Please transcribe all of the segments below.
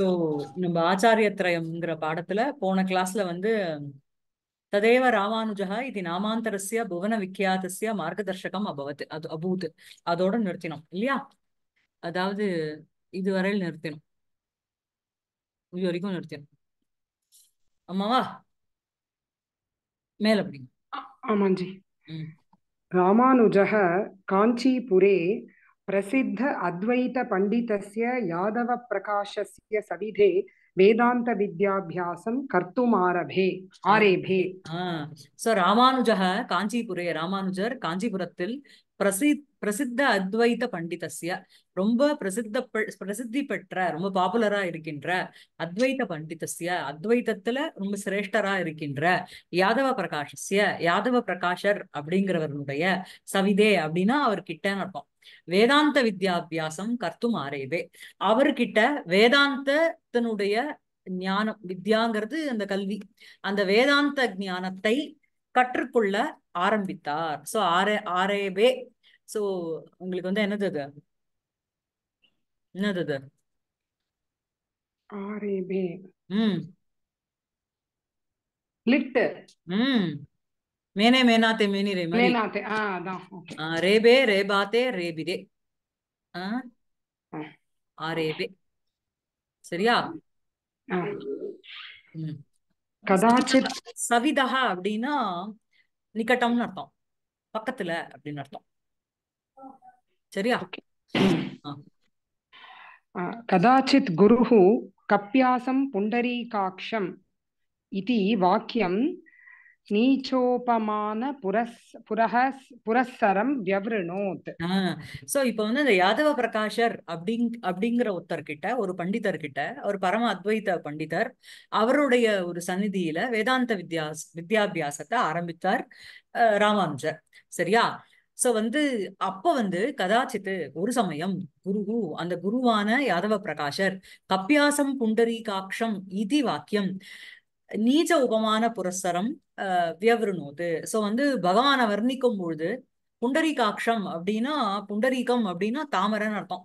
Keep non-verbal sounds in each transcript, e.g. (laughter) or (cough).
So நம்ம ஆச்சாரியத்ரயம்ங்கிற பாடத்துல போன கிளாஸ்ல வந்து ததேவ ராமானுஜா இது நாமாந்தரஸ்ய புவன விக்கியாதசிய மார்க்கதர்ஷகம் அபவத் அது அபூத் அதோட நிறுத்தினோம் இல்லையா அதாவது இதுவரையில் நிறுத்தினோம் இது வரைக்கும் நிறுத்தினோம் அம்மாவா மேல அப்படிங்க ஆமாஞ்சி காஞ்சிபுரே பிரசித்த அத்வைத பண்டிதஸ்ய யாதவ பிரகாஷஸ்ய சவிதே வேதாந்த வித்யாபியாசம் கர்த்தும் ஆரபே ஆரேபே சோ ராமானுஜ காஞ்சிபுரே ராமானுஜர் காஞ்சிபுரத்தில் பிரசி பிரசித்த அத்வைத பண்டிதஸ்ய ரொம்ப பிரசித்த பிரசித்தி பெற்ற ரொம்ப பாப்புலரா இருக்கின்ற அத்வைத பண்டிதஸ்ய அத்வைதத்துல ரொம்ப சிரேஷ்டரா இருக்கின்ற யாதவ பிரகாஷஸ்ய யாதவ பிரகாஷர் அப்படிங்கிறவருடைய சவிதே அப்படின்னா அவர் கிட்ட அர்த்தம் வேதாந்த வித்யாபியாசம் கர்த்தும் ஆரைவே அவர்கிட்ட வேதாந்தத்தினுடைய ஞானம் வித்யாங்கிறது அந்த கல்வி அந்த வேதாந்த ஞானத்தை கற்றுக்கொள்ள ஆரம்பித்தார் சோ ஆரே ஆரேவே சோ உங்களுக்கு வந்து என்னது என்னது அது ஆரேபே ம் லிட்டு ம் மேனே மேனாத்தே மேனிரே மேனாத்தே ஆ அதான் ரேபே ரேபாத்தே ரேபிதே ஆ ஆ ரேபே சரியா கதாச்சித் சவிதா அப்படின்னா நிக்கட்டம்னு அர்த்தம் பக்கத்துல அப்படின்னு அர்த்தம் சரியா கதாச்சித் குருஹு கப்பியாசம் புண்டரீகாட்சம் இது வாக்கியம் நீச்சோபமான புரஸ் புரஹஸ் புரஸ்ஸரம் வியவருணோத் சோ இப்போ வந்து இந்த யாதவ பிரகாஷர் அப்படிங் அப்படிங்கிற ஒருத்தர்கிட்ட ஒரு பண்டிதர்கிட்ட ஒரு பரம அத்வைத பண்டிதர் அவருடைய ஒரு சந்நிதியில வேதாந்த வித்யாஸ் வித்யாபியாசத்தை ஆரம்பித்தார் ராமானுஜர் சரியா சோ வந்து அப்ப வந்து கதாச்சித்து ஒரு சமயம் குருகு அந்த குருவான யாதவ பிரகாஷர் கப்பியாசம் புண்டரீகாட்சம் இதி வாக்கியம் நீச்ச உபமான புரஸ்தரம் வியவருணோது ஸோ வந்து பகவானை வர்ணிக்கும் பொழுது புண்டரீகாட்சம் அப்படின்னா புண்டரீகம் அப்படின்னா தாமரைன்னு அர்த்தம்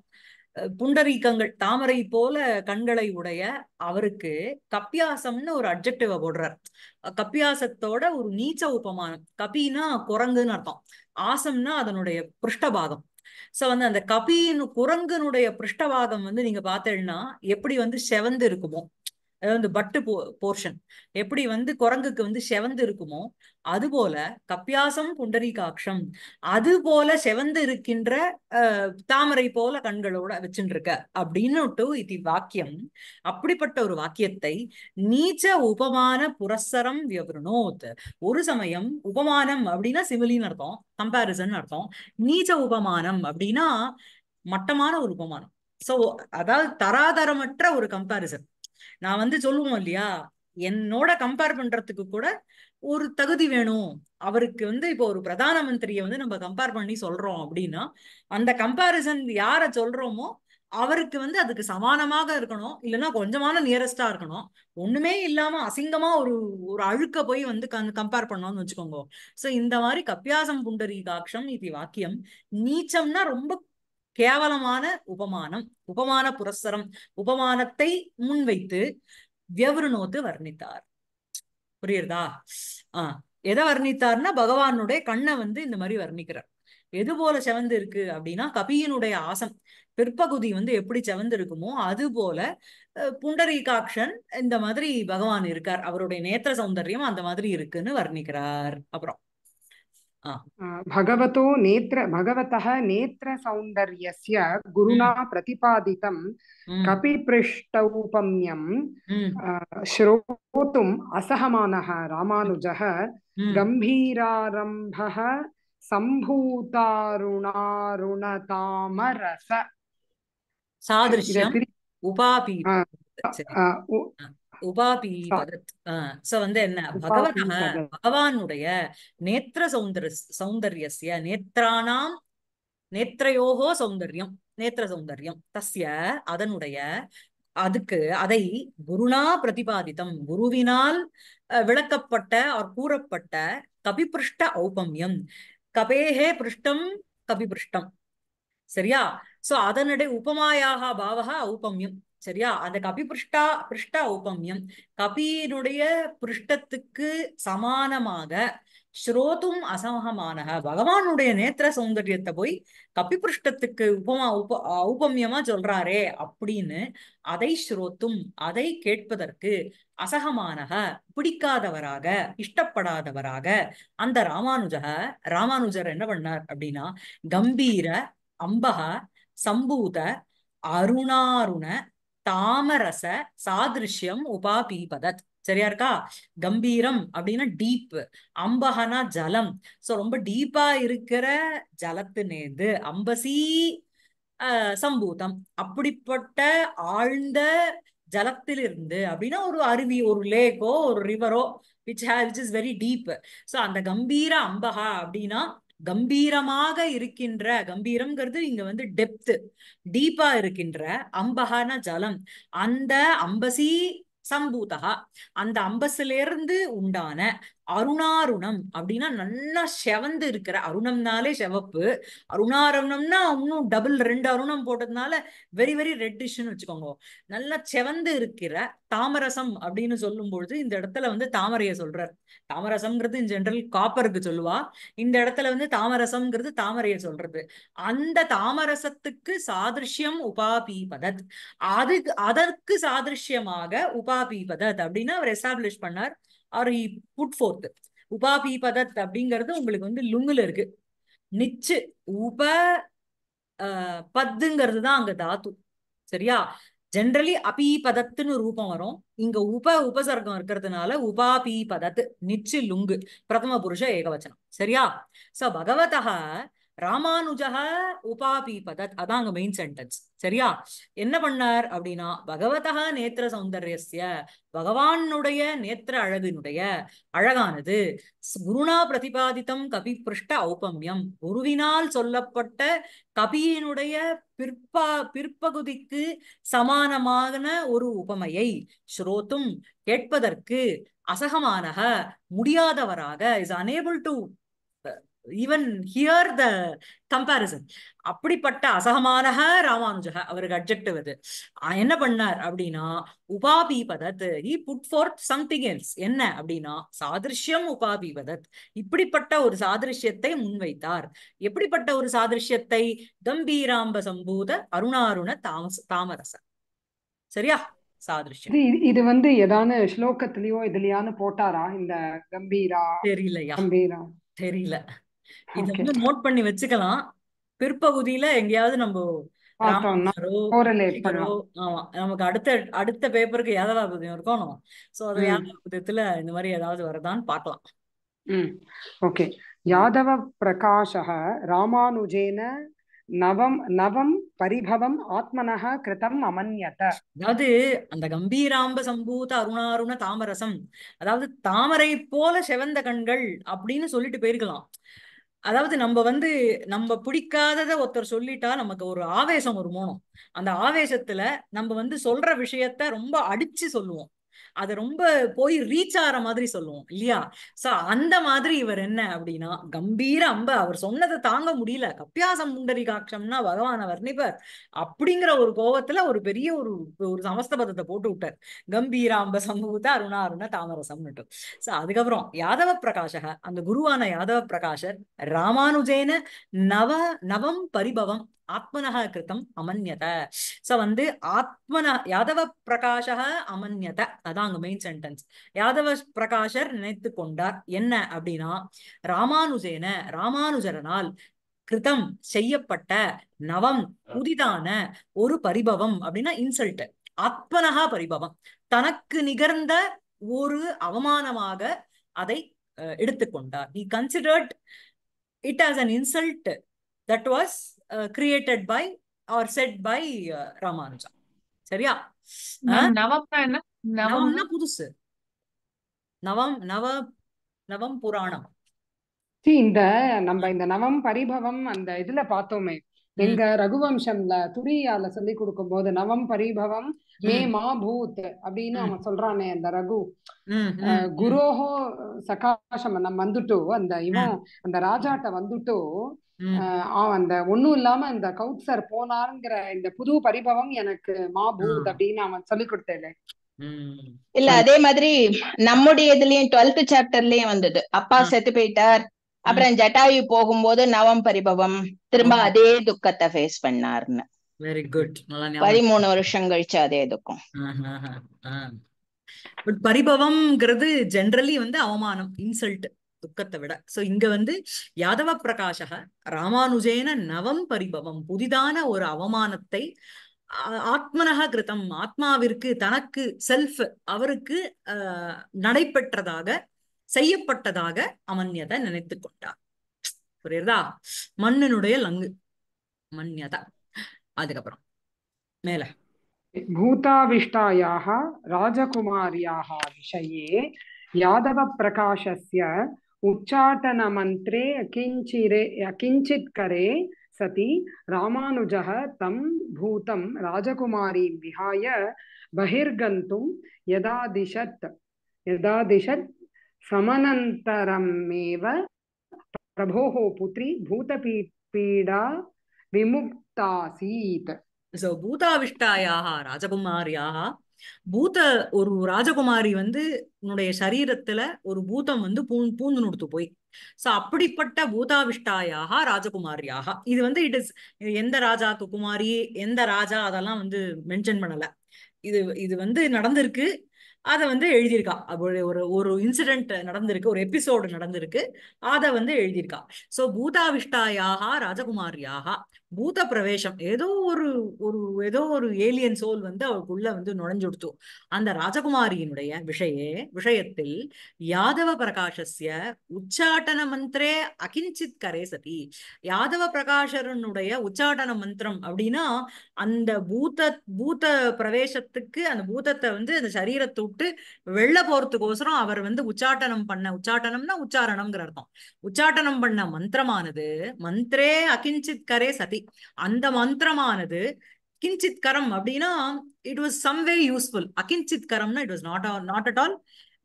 புண்டரீகங்கள் தாமரை போல கண்களை உடைய அவருக்கு கப்பியாசம்னு ஒரு அப்ஜெக்டிவ போடுறார் கப்பியாசத்தோட ஒரு நீச்ச உபமானம் கபின்னா குரங்குன்னு அர்த்தம் ஆசம்னா அதனுடைய பிருஷ்டபாகம் சோ வந்து அந்த கபியின் குரங்கனுடைய பிருஷ்டபாகம் வந்து நீங்க பார்த்தீங்கன்னா எப்படி வந்து செவந்து இருக்குமோ அதாவது இந்த பட்டு போ போர்ஷன் எப்படி வந்து குரங்குக்கு வந்து செவந்து இருக்குமோ அது போல கப்பியாசம் புண்டரீகாட்சம் அது போல செவந்து இருக்கின்ற தாமரை போல கண்களோட வச்சுருக்க அப்படின்னு இது வாக்கியம் அப்படிப்பட்ட ஒரு வாக்கியத்தை நீச்ச உபமான புரசரம் வியவருணோத் ஒரு சமயம் உபமானம் அப்படின்னா சிமிலின்னு அர்த்தம் கம்பாரிசன் அர்த்தம் நீச்ச உபமானம் அப்படின்னா மட்டமான ஒரு உபமானம் சோ அதாவது தராதரமற்ற ஒரு கம்பாரிசன் நான் வந்து சொல்லுவோம் இல்லையா என்னோட கம்பேர் பண்றதுக்கு கூட ஒரு தகுதி வேணும் அவருக்கு வந்து இப்போ ஒரு பிரதான மந்திரியை வந்து நம்ம கம்பேர் பண்ணி சொல்றோம் அப்படின்னா அந்த கம்பாரிசன் யார சொல்றோமோ அவருக்கு வந்து அதுக்கு சமானமாக இருக்கணும் இல்லைன்னா கொஞ்சமான நியரஸ்டா இருக்கணும் ஒண்ணுமே இல்லாம அசிங்கமா ஒரு ஒரு அழுக்க போய் வந்து கம்பேர் பண்ணோம்னு வச்சுக்கோங்க சோ இந்த மாதிரி கப்பியாசம் புண்டரீகாட்சம் இது வாக்கியம் நீச்சம்னா ரொம்ப கேவலமான உபமானம் உபமான புரஸ்தரம் உபமானத்தை முன்வைத்து வியவருணோத்து வர்ணித்தார் புரியுறதா ஆஹ் எதை வர்ணித்தார்னா பகவானுடைய கண்ணை வந்து இந்த மாதிரி வர்ணிக்கிறார் எது போல செவந்து இருக்கு அப்படின்னா கபியினுடைய ஆசம் பிற்பகுதி வந்து எப்படி செவந்து இருக்குமோ அது போல புண்டரீகாட்சன் இந்த மாதிரி பகவான் இருக்கார் அவருடைய நேத்திர சௌந்தர்யம் அந்த மாதிரி இருக்குன்னு வர்ணிக்கிறார் அப்புறம் भगवतो नेत्र भगवतः नेत्रसौन्दर्यस्य गुरुणा प्रतिपादितं कपिपृष्टौपम्यं श्रोतुम् असहमानः रामानुजः गम्भीरारम्भः सम्भूतारुणारुणतामरस सादृश्यम् उपापि உபாபீபகத் சோ வந்து என்ன பகவதக பகவானுடைய நேத்திர சௌந்தர சௌந்தர்யசிய நேத்ரானாம் நேத்திரையோகோ சௌந்தர்யம் நேத்திர சௌந்தர்யம் தஸ்ய அதனுடைய அதுக்கு அதை குருணா பிரதிபாதித்தம் குருவினால் விளக்கப்பட்ட ஆர் கூறப்பட்ட கபிபிருஷ்ட ஔபம்யம் கபேஹே பிருஷ்டம் கபிபிருஷ்டம் சரியா சோ அதனுடைய உபமாயாக பாவகா ஔபம்யம் சரியா அந்த கபிபிருஷ்டா பிருஷ்டா உபமியம் கபியினுடைய பிருஷ்டத்துக்கு சமானமாக ஸ்ரோதும் அசமகமான பகவானுடைய நேத்திர சௌந்தரியத்தை போய் கபிபிருஷ்டத்துக்கு உபமா உப ஔபம்யமா சொல்றாரே அப்படின்னு அதை ஸ்ரோத்தும் அதை கேட்பதற்கு அசகமானக பிடிக்காதவராக இஷ்டப்படாதவராக அந்த ராமானுஜக ராமானுஜர் என்ன பண்ணார் அப்படின்னா கம்பீர அம்பக சம்பூத அருணாருண தாமரச சாதிருஷ்யம் உபாபீபதத் சரியா இருக்கா கம்பீரம் அப்படின்னா டீப் அம்பகனா ஜலம் சோ ரொம்ப டீப்பா இருக்கிற ஜலத்து நேது அம்பசி சம்பூதம் அப்படிப்பட்ட ஆழ்ந்த ஜலத்திலிருந்து அப்படின்னா ஒரு அருவி ஒரு லேக்கோ ஒரு ரிவரோ which have which is very deep so அந்த கம்பீர அம்பகா அப்படின்னா கம்பீரமாக இருக்கின்ற கம்பீரம்ங்கிறது இங்க வந்து டெப்த் டீப்பா இருக்கின்ற அம்பகான ஜலம் அந்த அம்பசி சம்பூதகா அந்த அம்பசிலிருந்து உண்டான அருணாருணம் அப்படின்னா நல்லா செவந்து இருக்கிற அருணம்னாலே செவப்பு அருணாருணம்னா இன்னும் டபுள் ரெண்டு அருணம் போட்டதுனால வெரி வெரி ரெட்டிஷ்னு வச்சுக்கோங்க நல்லா செவந்து இருக்கிற தாமரசம் அப்படின்னு சொல்லும் பொழுது இந்த இடத்துல வந்து தாமரைய சொல்றார் தாமரசம்ங்கிறது இன் ஜென்ரல் காப்பருக்கு சொல்லுவா இந்த இடத்துல வந்து தாமரசம்ங்கிறது தாமரைய சொல்றது அந்த தாமரசத்துக்கு சாதிருஷ்யம் உபாபீபதத் அதுக்கு அதற்கு சாதிருஷ்யமாக உபாபீபதத் அப்படின்னு அவர் எஸ்டாப்ளிஷ் பண்ணார் ஆர் ஹி புட் ஃபோர்த் உபாபி பதத் அப்படிங்கிறது உங்களுக்கு வந்து லுங்குல இருக்கு நிச்சு உப பத்துங்கிறது தான் அங்க தாத்து சரியா ஜென்ரலி அபி பதத்துன்னு ரூபம் வரும் இங்க உப உபசர்க்கம் இருக்கிறதுனால உபாபி பதத்து நிச்சு லுங்கு பிரதம புருஷ ஏகவச்சனம் சரியா சோ பகவதா ராமானுஜா உபாபிபதத் அதான் அங்க மெயின் சென்டென்ஸ் சரியா என்ன பண்ணார் அப்படின்னா பகவதா நேத்திர சௌந்தர்யசிய பகவானுடைய நேத்திர அழகினுடைய அழகானது குருணா பிரதிபாதித்தம் கபி பிருஷ்ட ஔபம்யம் குருவினால் சொல்லப்பட்ட கபியினுடைய பிற்பா பிற்பகுதிக்கு சமானமான ஒரு உபமையை ஸ்ரோத்தும் கேட்பதற்கு அசகமானக முடியாதவராக is unable to even hear the comparison அப்படிப்பட்ட அசகமானக ராமானுஜக அவருக்கு அப்ஜெக்டிவ் இது என்ன பண்ணார் அப்படின்னா உபாபி பதத் he put forth something else என்ன அப்படின்னா சாதிருஷ்யம் உபாபி பதத் இப்படிப்பட்ட ஒரு சாதிருஷ்யத்தை முன்வைத்தார் எப்படிப்பட்ட ஒரு சாதிருஷ்யத்தை தம்பீராம்ப சம்பூத அருணாருண தாமச தாமரச சரியா சாதிருஷ்யம் இது வந்து ஏதாவது ஸ்லோகத்திலயோ இதுலயானு போட்டாரா இந்த கம்பீரா தெரியலையா கம்பீரா தெரியல இது வந்து நோட் பண்ணி வச்சுக்கலாம் பிற்பகுதியில எங்கேயாவது நம்ம நமக்கு அடுத்த அடுத்த பேப்பருக்கு யாதவாபுதம் இருக்கணும் சோ அது யாதவாபுதத்துல இந்த மாதிரி ஏதாவது வரதான்னு பாக்கலாம் ஓகே யாதவ பிரகாஷக ராமானுஜேன நவம் நவம் பரிபவம் ஆத்மனஹ கிருதம் அமன்யத அதாவது அந்த கம்பீராம்ப சம்பூத அருணாருண தாமரசம் அதாவது தாமரை போல செவந்த கண்கள் அப்படின்னு சொல்லிட்டு போயிருக்கலாம் அதாவது நம்ம வந்து நம்ம பிடிக்காதத ஒருத்தர் சொல்லிட்டா நமக்கு ஒரு ஆவேசம் ஒரு மோனம் அந்த ஆவேசத்துல நம்ம வந்து சொல்ற விஷயத்த ரொம்ப அடிச்சு சொல்லுவோம் அதை ரொம்ப போய் ரீச் ஆகிற மாதிரி சொல்லுவோம் இல்லையா ஸோ அந்த மாதிரி இவர் என்ன அப்படின்னா கம்பீர அம்ப அவர் சொன்னதை தாங்க முடியல கப்பியாசம் புண்டரிகாட்சம்னா பகவான வர்ணிப்பர் அப்படிங்கிற ஒரு கோபத்துல ஒரு பெரிய ஒரு ஒரு சமஸ்தபதத்தை போட்டு விட்டார் அம்ப சமூகத்தை அருணா அருணா தாமரசம்னுட்டு சோ அதுக்கப்புறம் யாதவ பிரகாஷக அந்த குருவான யாதவ பிரகாஷர் ராமானுஜேன நவ நவம் பரிபவம் ஆத்மனக கிருத்தம் அமன்யத சோ வந்து ஆத்மன யாதவ பிரகாஷக அமன்யத அதான் அங்க மெயின் சென்டென்ஸ் யாதவ பிரகாஷர் நினைத்து கொண்டார் என்ன அப்படின்னா ராமானுஜேன ராமானுஜரனால் கிருதம் செய்யப்பட்ட நவம் புதிதான ஒரு பரிபவம் அப்படின்னா இன்சல்ட் அத்மனகா பரிபவம் தனக்கு நிகழ்ந்த ஒரு அவமானமாக அதை எடுத்துக்கொண்டார் he considered it as an insult that was created by or set by Ramanuja சரியா நவம்னா என்ன நவம்னா புதுசு நவம் நவ நவம் புராணம் இந்த நம்ம இந்த நவம் பரிபவம் அந்த இதுல பார்த்தோமே எங்க ரகுவம்சம்ல துரியால சொல்லி கொடுக்கும் போது நவம் பரிபவம் மே மா பூத் அப்படின்னு அவன் சொல்றானே அந்த ரகு குரோஹோ சகாசம் நம்ம வந்துட்டோ அந்த இவன் அந்த ராஜாட்ட வந்துட்டோ அவன் அந்த ஒண்ணும் இல்லாம அந்த கவுட்சர் போனாருங்கிற இந்த புது பரிபவம் எனக்கு மா பூத் அப்படின்னு அவன் சொல்லி கொடுத்தேன் இல்ல அதே மாதிரி நம்முடைய இதுலயும் டுவெல்த் சாப்டர்லயும் வந்தது அப்பா செத்து போயிட்டார் அப்புறம் ஜட்டாயு போகும்போது நவம் பரிபவம் திரும்ப அதே துக்கத்தை ஃபேஸ் பண்ணாருன்னு வெரி குட் பதிமூணு வருஷம் கழிச்சு அதே துக்கம் பட் பரிபவம்ங்கிறது ஜென்ரலி வந்து அவமானம் இன்சல்ட் துக்கத்தை விட சோ இங்க வந்து யாதவ பிரகாஷக ராமானுஜேன நவம் பரிபவம் புதிதான ஒரு அவமானத்தை ஆத்மனக கிருதம் ஆத்மாவிற்கு தனக்கு செல்ஃப் அவருக்கு நடைபெற்றதாக செய்யப்பட்டதாக அமன்யதை நினைத்து கொண்டார் புரியுறதா மன்னனுடைய லங்கு மன்யதா அதுக்கப்புறம் மேல பூதாவிஷ்டாயாக ராஜகுமாரியாக விஷயே யாதவ பிரகாஷஸ்ய உச்சாட்டன மந்திரே கிஞ்சிரே கிஞ்சித் கரே सति रामानुजः तं भूतं राजकुमारीं विहाय बहिर्गन्तुं यदादिशत् यदादिशत् समनन्तरमेव प्रभोः पुत्री भूतपीडा विमुक्तासीत् सो भूताविष्टायाः राजकुमार्याः பூத்த ஒரு ராஜகுமாரி வந்து உன்னுடைய சரீரத்துல ஒரு பூதம் வந்து பூ பூந்து நொடுத்து போய் சோ அப்படிப்பட்ட பூதாவிஷ்டாயாக ராஜகுமாரியாக இது வந்து இட் இஸ் எந்த ராஜா குமாரி எந்த ராஜா அதெல்லாம் வந்து மென்ஷன் பண்ணல இது இது வந்து நடந்திருக்கு அதை வந்து எழுதியிருக்கா ஒரு ஒரு இன்சிடென்ட் நடந்திருக்கு ஒரு எபிசோடு நடந்திருக்கு அதை வந்து எழுதியிருக்கா ஸோ பூதாவிஷ்டாயாக ராஜகுமாரியாக பூத பிரவேசம் ஏதோ ஒரு ஒரு ஏதோ ஒரு ஏலியன் சோல் வந்து அவளுக்குள்ள வந்து நுழைஞ்சு கொடுத்தோம் அந்த ராஜகுமாரியினுடைய விஷய விஷயத்தில் யாதவ பிரகாஷஸ்ய உச்சாட்டன மந்திரே அகிஞ்சித் கரே சதி யாதவ பிரகாஷரனுடைய உச்சாட்டன மந்திரம் அப்படின்னா அந்த பூத பூத பிரவேசத்துக்கு அந்த பூதத்தை வந்து அந்த சரீரத்தை விட்டு வெள்ள போறதுக்கோசரம் அவர் வந்து உச்சாட்டனம் பண்ண உச்சாட்டனம்னா உச்சாரணம்ங்கிற அர்த்தம் உச்சாட்டனம் பண்ண மந்திரமானது மந்திரே அகிஞ்சித் கரே சதி அந்த மந்திரமானது கிஞ்சித் கரம் அப்படின்னா இட் வாஸ் சம்வே யூஸ்ஃபுல் அகிஞ்சித் கரம்னா it was not not at all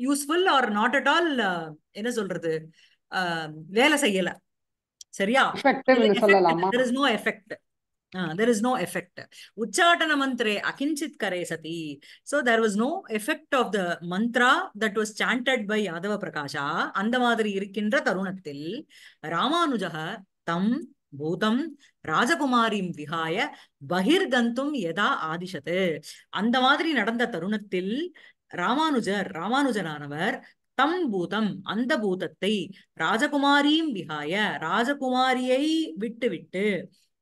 useful or not at all என்ன சொல்றது um, வேலை செய்யல சரியா there is no effect there is no effect உச்சாட்டன மந்திரே அகிஞ்சித் கரே சதி so there was no effect of the mantra that was chanted by Yadava Prakasha அந்த மாதிரி இருக்கின்ற தருணத்தில் ராமானுஜக தம் பூதம் ராஜகுமாரியும் விகாய பகிர்கந்தும் எதா ஆதிஷத்து அந்த மாதிரி நடந்த தருணத்தில் ராமானுஜர் ராமானுஜனானவர் தம் பூதம் அந்த பூதத்தை ராஜகுமாரியும் விகாய ராஜகுமாரியை விட்டுவிட்டு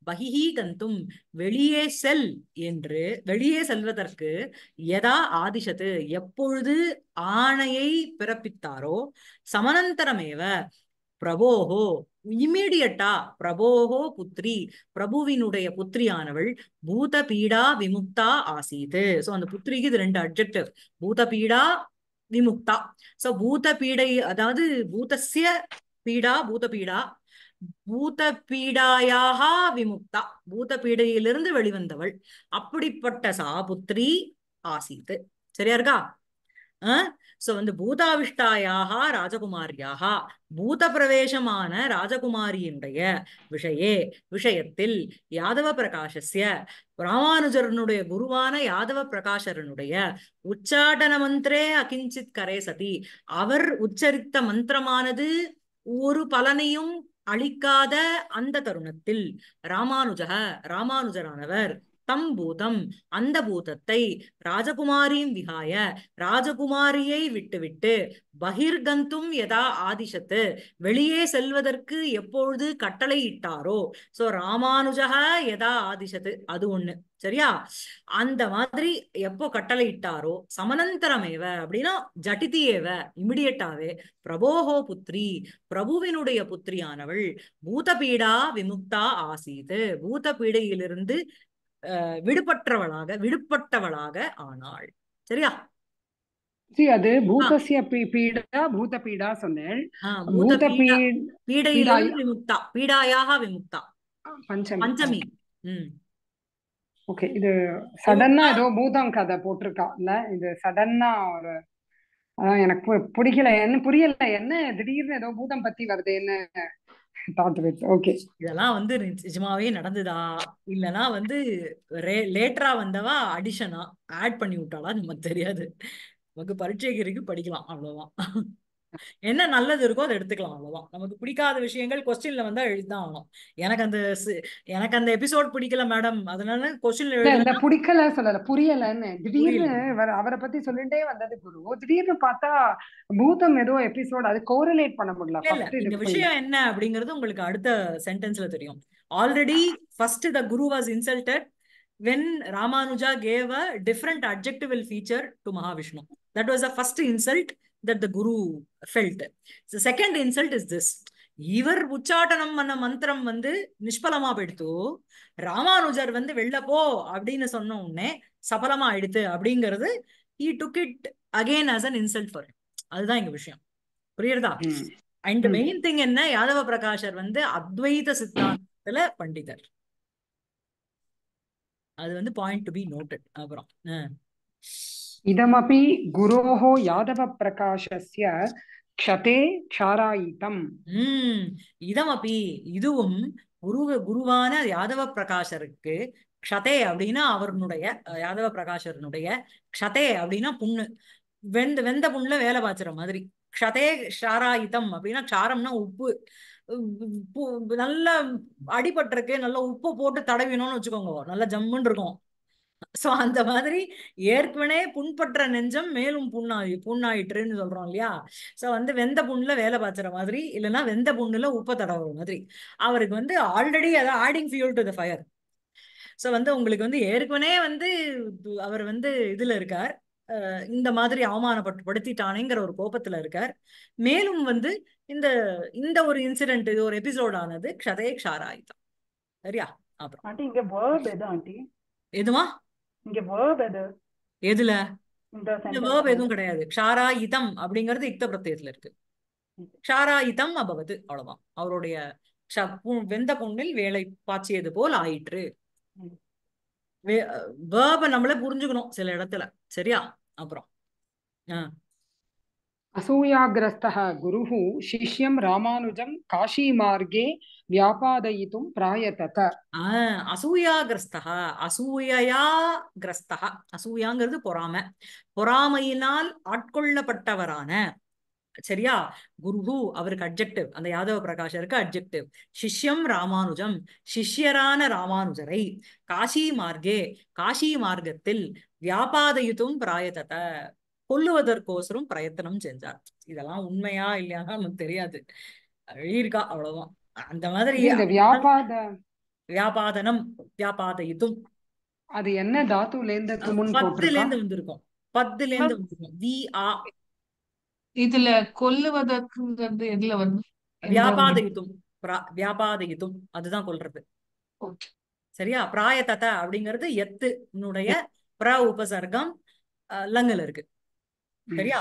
பகிஹி கந்தும் வெளியே செல் என்று வெளியே செல்வதற்கு எதா ஆதிஷத்து எப்பொழுது ஆணையை பிறப்பித்தாரோ சமனந்தரமேவ பிரபோகோ இமீடியட்டா பிரபோகோ புத்திரி பிரபுவினுடைய புத்திரியானவள் பூத பீடா விமுக்தா ஆசீது சோ அந்த புத்திரிக்கு இது ரெண்டு அப்ஜெக்டிவ் பூத பீடா விமுக்தா சோ பூத பீடை அதாவது பூதசிய பீடா பூத பீடா பூத பீடாயாக விமுக்தா பூத பீடையிலிருந்து வெளிவந்தவள் அப்படிப்பட்ட புத்திரி ஆசீது சரியா இருக்கா ஆஹ் ஸோ வந்து பூதாவிஷ்டாயாக ராஜகுமாரியாக பூத பிரவேசமான ராஜகுமாரியினுடைய விஷயே விஷயத்தில் யாதவ பிரகாஷஸ்ய ராமானுஜரனுடைய குருவான யாதவ பிரகாஷரனுடைய உச்சாடன மந்திரே அகிஞ்சித் கரே சதி அவர் உச்சரித்த மந்திரமானது ஒரு பலனையும் அழிக்காத அந்த தருணத்தில் ராமானுஜக ராமானுஜரானவர் தம் பூதம் அந்த பூதத்தை ராஜகுமாரியும் விகாய ராஜகுமாரியை விட்டுவிட்டு பகிர்கந்தும் எதா ஆதிஷத்து வெளியே செல்வதற்கு எப்பொழுது கட்டளை இட்டாரோ சோ ராமானுஜக எதா ஆதிஷத்து அது ஒண்ணு சரியா அந்த மாதிரி எப்போ கட்டளை இட்டாரோ சமனந்தரமேவ அப்படின்னா ஜட்டிதியேவ இமிடியட்டாவே பிரபோஹோ புத்திரி பிரபுவினுடைய புத்திரியானவள் பூதபீடா விமுக்தா ஆசீது பூத பீடையிலிருந்து விடுபற்றவளாக விடுபட்டவளாக ஆனாள் சரியா அது பூதசிய பீடா பூத பீடா சொன்னேன் பூத பீடையில பீடாயாக விமுக்தா பஞ்சமி உம் ஓகே இது சடன்னா ஏதோ பூதம் கதை போட்டிருக்கா இல்ல இது சடன்னா ஒரு எனக்கு பிடிக்கல என்ன புரியல என்ன திடீர்னு ஏதோ பூதம் பத்தி வருது என்ன இதெல்லாம் வந்து நிஜமாவே நடந்ததா இல்லனா வந்து லேட்டரா வந்தவா அடிஷனா ஆட் பண்ணி விட்டாலா நமக்கு தெரியாது நமக்கு பரீட்சைக்கு கிரிக்கு படிக்கலாம் அவ்வளவுதான் என்ன நல்லது இருக்கோ அதை எடுத்துக்கலாம் அவ்வளவுதான் நமக்கு பிடிக்காத விஷயங்கள் கொஸ்டின்ல வந்தா எழுதிதான் ஆகணும் எனக்கு அந்த எனக்கு அந்த எபிசோட் பிடிக்கல மேடம் அதனால கொஸ்டின்ல பிடிக்கல சொல்லல புரியலன்னு திடீர்னு அவரை பத்தி சொல்லிட்டே வந்தது குரு திடீர்னு பார்த்தா பூதம் ஏதோ எபிசோட் அது கோரிலேட் பண்ண முடியல இந்த விஷயம் என்ன அப்படிங்கிறது உங்களுக்கு அடுத்த சென்டென்ஸ்ல தெரியும் already first the guru was insulted when Ramanuja gave a different objectival feature to Mahavishnu that was a first insult that the Guru felt. The second insult is this. இவர் உச்சாட்டனம் பண்ண மந்திரம் வந்து நிஷ்பலமா போயிடுத்து ராமானுஜர் வந்து வெள்ள போ அப்படின்னு சொன்ன உடனே சபலமா ஆயிடுத்து அப்படிங்கிறது he took it again as an insult for அதுதான் இங்க விஷயம் புரியுறதா அண்ட் மெயின் திங் என்ன யாதவ பிரகாஷர் வந்து அத்வைத சித்தாந்தத்துல பண்டிதர் அது வந்து பாயிண்ட் டு பி நோட்டட் அப்புறம் இதமபி குரோஹோ யாதவ பிரகாஷ்ய க்ஷதே க்ஷாராயிதம் உம் இதமபி இதுவும் குரு குருவான யாதவ பிரகாஷருக்கு க்ஷதே அப்படின்னா அவருடைய யாதவ பிரகாஷருடைய க்ஷதே அப்படின்னா புண்ணு வெந்த வெந்த புண்ணுல வேலை பாய்ச்சுற மாதிரி க்ஷதே க்ஷாராயிதம் அப்படின்னா க்ஷாரம்னா உப்பு நல்ல அடிபட்டிருக்கு நல்லா உப்பு போட்டு தடவினோம்னு வச்சுக்கோங்க நல்லா ஜம்முன்னு இருக்கும் சோ அந்த மாதிரி ஏற்கனவே புண்பற்ற நெஞ்சம் மேலும் புண்ணாயி புண்ணாயிட்டுன்னு சொல்றோம் இல்லையா சோ வந்து வெந்த புண்ணுல வேலை பார்த்துற மாதிரி இல்லைன்னா வெந்த புண்ணுல உப்ப தடவுற மாதிரி அவருக்கு வந்து ஆல்ரெடி அதை adding fuel to the fire so வந்து உங்களுக்கு வந்து ஏற்கனவே வந்து அவர் வந்து இதுல இருக்கார் இந்த மாதிரி அவமானப்படுத்திட்டானேங்கிற ஒரு கோபத்துல இருக்கார் மேலும் வந்து இந்த இந்த ஒரு இன்சிடென்ட் இது ஒரு எபிசோட் ஆனது கதையே க்ஷாராயுதம் சரியா அப்புறம் ஆண்டி எதுவா இங்க வேர்ப் எது எதுல இந்த வேர்ப் எதுவும் கிடையாது க்ஷாரா இதம் அப்படிங்கிறது இத்த பிரத்தியத்துல இருக்கு க்ஷாரா இதம் அபவது அவ்வளவுதான் அவருடைய வெந்த பொண்ணில் வேலை பாய்ச்சியது போல் ஆயிற்று வேர்ப நம்மளே புரிஞ்சுக்கணும் சில இடத்துல சரியா அப்புறம் ஆஹ் असूयाग्रस्तः ராமானுஜம் காஷி மார்க்கே काशीमार्गे व्यापादयितुं ஆஹ் அசூயாகிரஸ்தா அசூயையா கிரஸ்தः அசூயாங்கிறது பொறாமை பொறாமையினால் ஆட்கொள்ளப்பட்டவரான சரியா குருஹு அவருக்கு அப்ஜெக்டிவ் அந்த யாதவ பிரகாஷருக்கு அப்ஜெக்டிவ் சிஷ்யம் ராமானுஜம் சிஷ்யரான ராமானுஜரை காஷி மார்க்கே காஷி மார்க்கத்தில் வியாபாதயுதும் பிராயதத கொல்லுவதற்கோசரம் பிரயத்தனம் செஞ்சார் இதெல்லாம் உண்மையா இல்லையா நமக்கு தெரியாது அழியிருக்கா அவ்வளவுதான் அந்த மாதிரி வியாபாத வியாபாதனம் வியாபாதயித்தும் அது என்ன தாத்துல இருந்து பத்துல இருந்து வந்திருக்கும் பத்துல இருந்து வந்திருக்கும் வி ஆ இதுல கொல்லுவதற்கு எதுல வந்து வியாபாதயித்தும் வியாபாதயித்தும் அதுதான் கொல்றது சரியா பிராயத்தத்தை அப்படிங்கிறது எத்துனுடைய பிர உபசர்க்கம் லங்கல் இருக்கு சரியா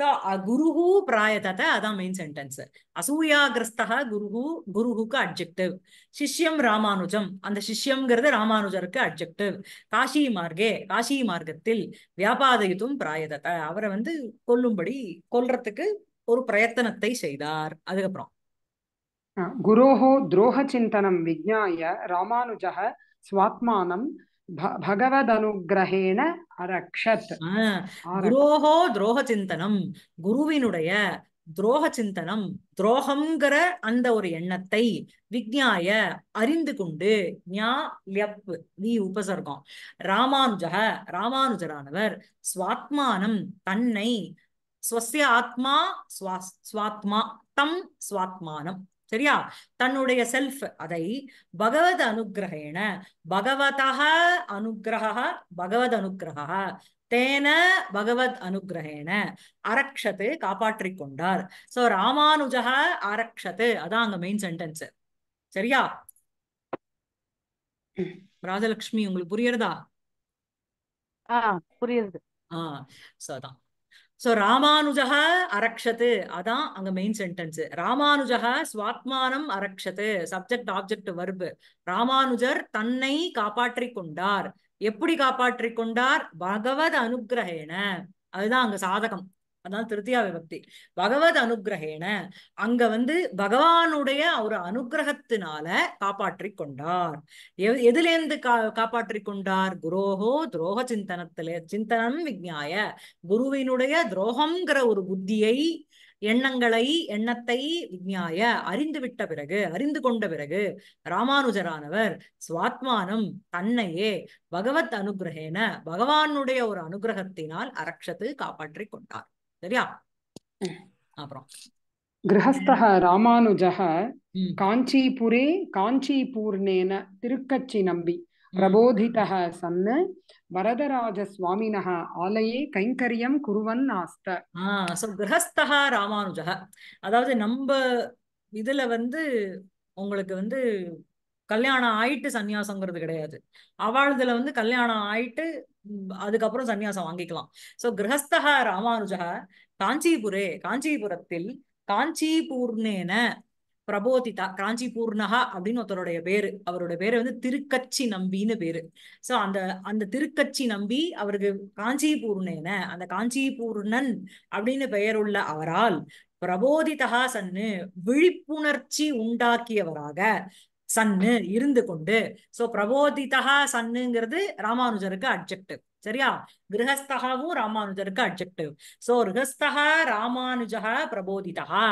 சோ குருஹு பிராயதத அதான் மெயின் சென்டென்ஸ் அசூயாகிரஸ்தா குருஹு குருஹுக்கு அப்ஜெக்டிவ் சிஷ்யம் ராமானுஜம் அந்த சிஷ்யம்ங்கிறது ராமானுஜருக்கு அப்ஜெக்டிவ் காஷி மார்கே காஷி மார்க்கத்தில் வியாபாதயுதும் பிராயதத அவரை வந்து கொல்லும்படி கொல்றதுக்கு ஒரு பிரயத்தனத்தை செய்தார் அதுக்கப்புறம் குரோஹோ துரோக சிந்தனம் விஜ்ஞாய ராமானுஜ சுவாத்மானம் பகவதனுகிரகேண அரக்ஷத் துரோகோ துரோக சிந்தனம் குருவினுடைய துரோக சிந்தனம் துரோகம்ங்கிற அந்த ஒரு எண்ணத்தை விக்ஞாய அறிந்து கொண்டு ஞா லியப் நீ உபசர்கம் ராமானுஜக ராமானுஜரானவர் சுவாத்மானம் தன்னை ஸ்வசிய ஆத்மா ஸ்வாத்மா தம் ஸ்வாத்மானம் சரியா தன்னுடைய செல்ஃப் அதை பகவத் அனுகிரகேன பகவதா அனுகிரக பகவத் அனுகிரக தேன பகவத் அனுகிரகேன அரக்ஷத்து காப்பாற்றி கொண்டார் சோ ராமானுஜக அரக்ஷத்து அதான் அங்க மெயின் சென்டென்ஸ் சரியா ராஜலக்ஷ்மி உங்களுக்கு புரியுறதா புரியுது ஆஹ் சோதான் சோ ராமானுஜா அரக்ஷத்து அதான் அங்க மெயின் சென்டென்ஸ் ராமானுஜா சுவாத்மானம் அரக்ஷத்து சப்ஜெக்ட் ஆப்ஜெக்ட் வர்பு ராமானுஜர் தன்னை காப்பாற்றி கொண்டார் எப்படி காப்பாற்றி கொண்டார் பகவத் அனுகிரகேன அதுதான் அங்க சாதகம் அதான் திருத்தியா விபக்தி பகவத் அனுகிரகேன அங்க வந்து பகவானுடைய ஒரு அனுகிரகத்தினால காப்பாற்றி கொண்டார் எதுல இருந்து கா காப்பாற்றி கொண்டார் குரோகோ துரோக சிந்தனத்திலே சிந்தனம் விஜ்ஞாய குருவினுடைய துரோகம்ங்கிற ஒரு புத்தியை எண்ணங்களை எண்ணத்தை விஜ்ஞாய அறிந்து விட்ட பிறகு அறிந்து கொண்ட பிறகு ராமானுஜரானவர் சுவாத்மானம் தன்னையே பகவத் அனுகிரகேன பகவானுடைய ஒரு அனுகிரகத்தினால் அரக்ஷத்து காப்பாற்றி கொண்டார் சரியா அப்புறம் கிரகஸ்தக ராமானுஜக காஞ்சிபுரே காஞ்சிபூர்ணேன திருக்கச்சி நம்பி பிரபோதிதः சன்ன வரதராஜ சுவாமினः ஆலயே கைங்கரியம் குருவன் ஆஸ்த சோ கிரகஸ்தா ராமானுஜக அதாவது நம்ம இதுல வந்து உங்களுக்கு வந்து கல்யாணம் ஆயிட்டு சன்னியாசங்கிறது கிடையாது அவாழ்தில வந்து கல்யாணம் ஆயிட்டு அதுக்கப்புறம் சன்னியாசம் வாங்கிக்கலாம் சோ கிரகஸ்தக ராமானுஜக காஞ்சிபுரே காஞ்சிபுரத்தில் காஞ்சிபூர்ணேன பிரபோதிதா காஞ்சிபூர்ணகா அப்படின்னு ஒருத்தருடைய பேரு அவருடைய பேரு வந்து திருக்கச்சி நம்பின்னு பேரு சோ அந்த அந்த திருக்கச்சி நம்பி அவருக்கு காஞ்சிபூர்ணேன அந்த காஞ்சிபூர்ணன் அப்படின்னு பெயருள்ள அவரால் பிரபோதிதகா சன்னு விழிப்புணர்ச்சி உண்டாக்கியவராக சன்னு இருந்து கொண்டு சோ பிரபோதிதா சன்னுங்கிறது ராமானுஜருக்கு அப்ஜெக்டிவ் சரியா கிரகஸ்தகாவும் ராமானுஜருக்கு அப்ஜெக்டிவ் சோ கிரகஸ்தகா ராமானுஜா பிரபோதிதா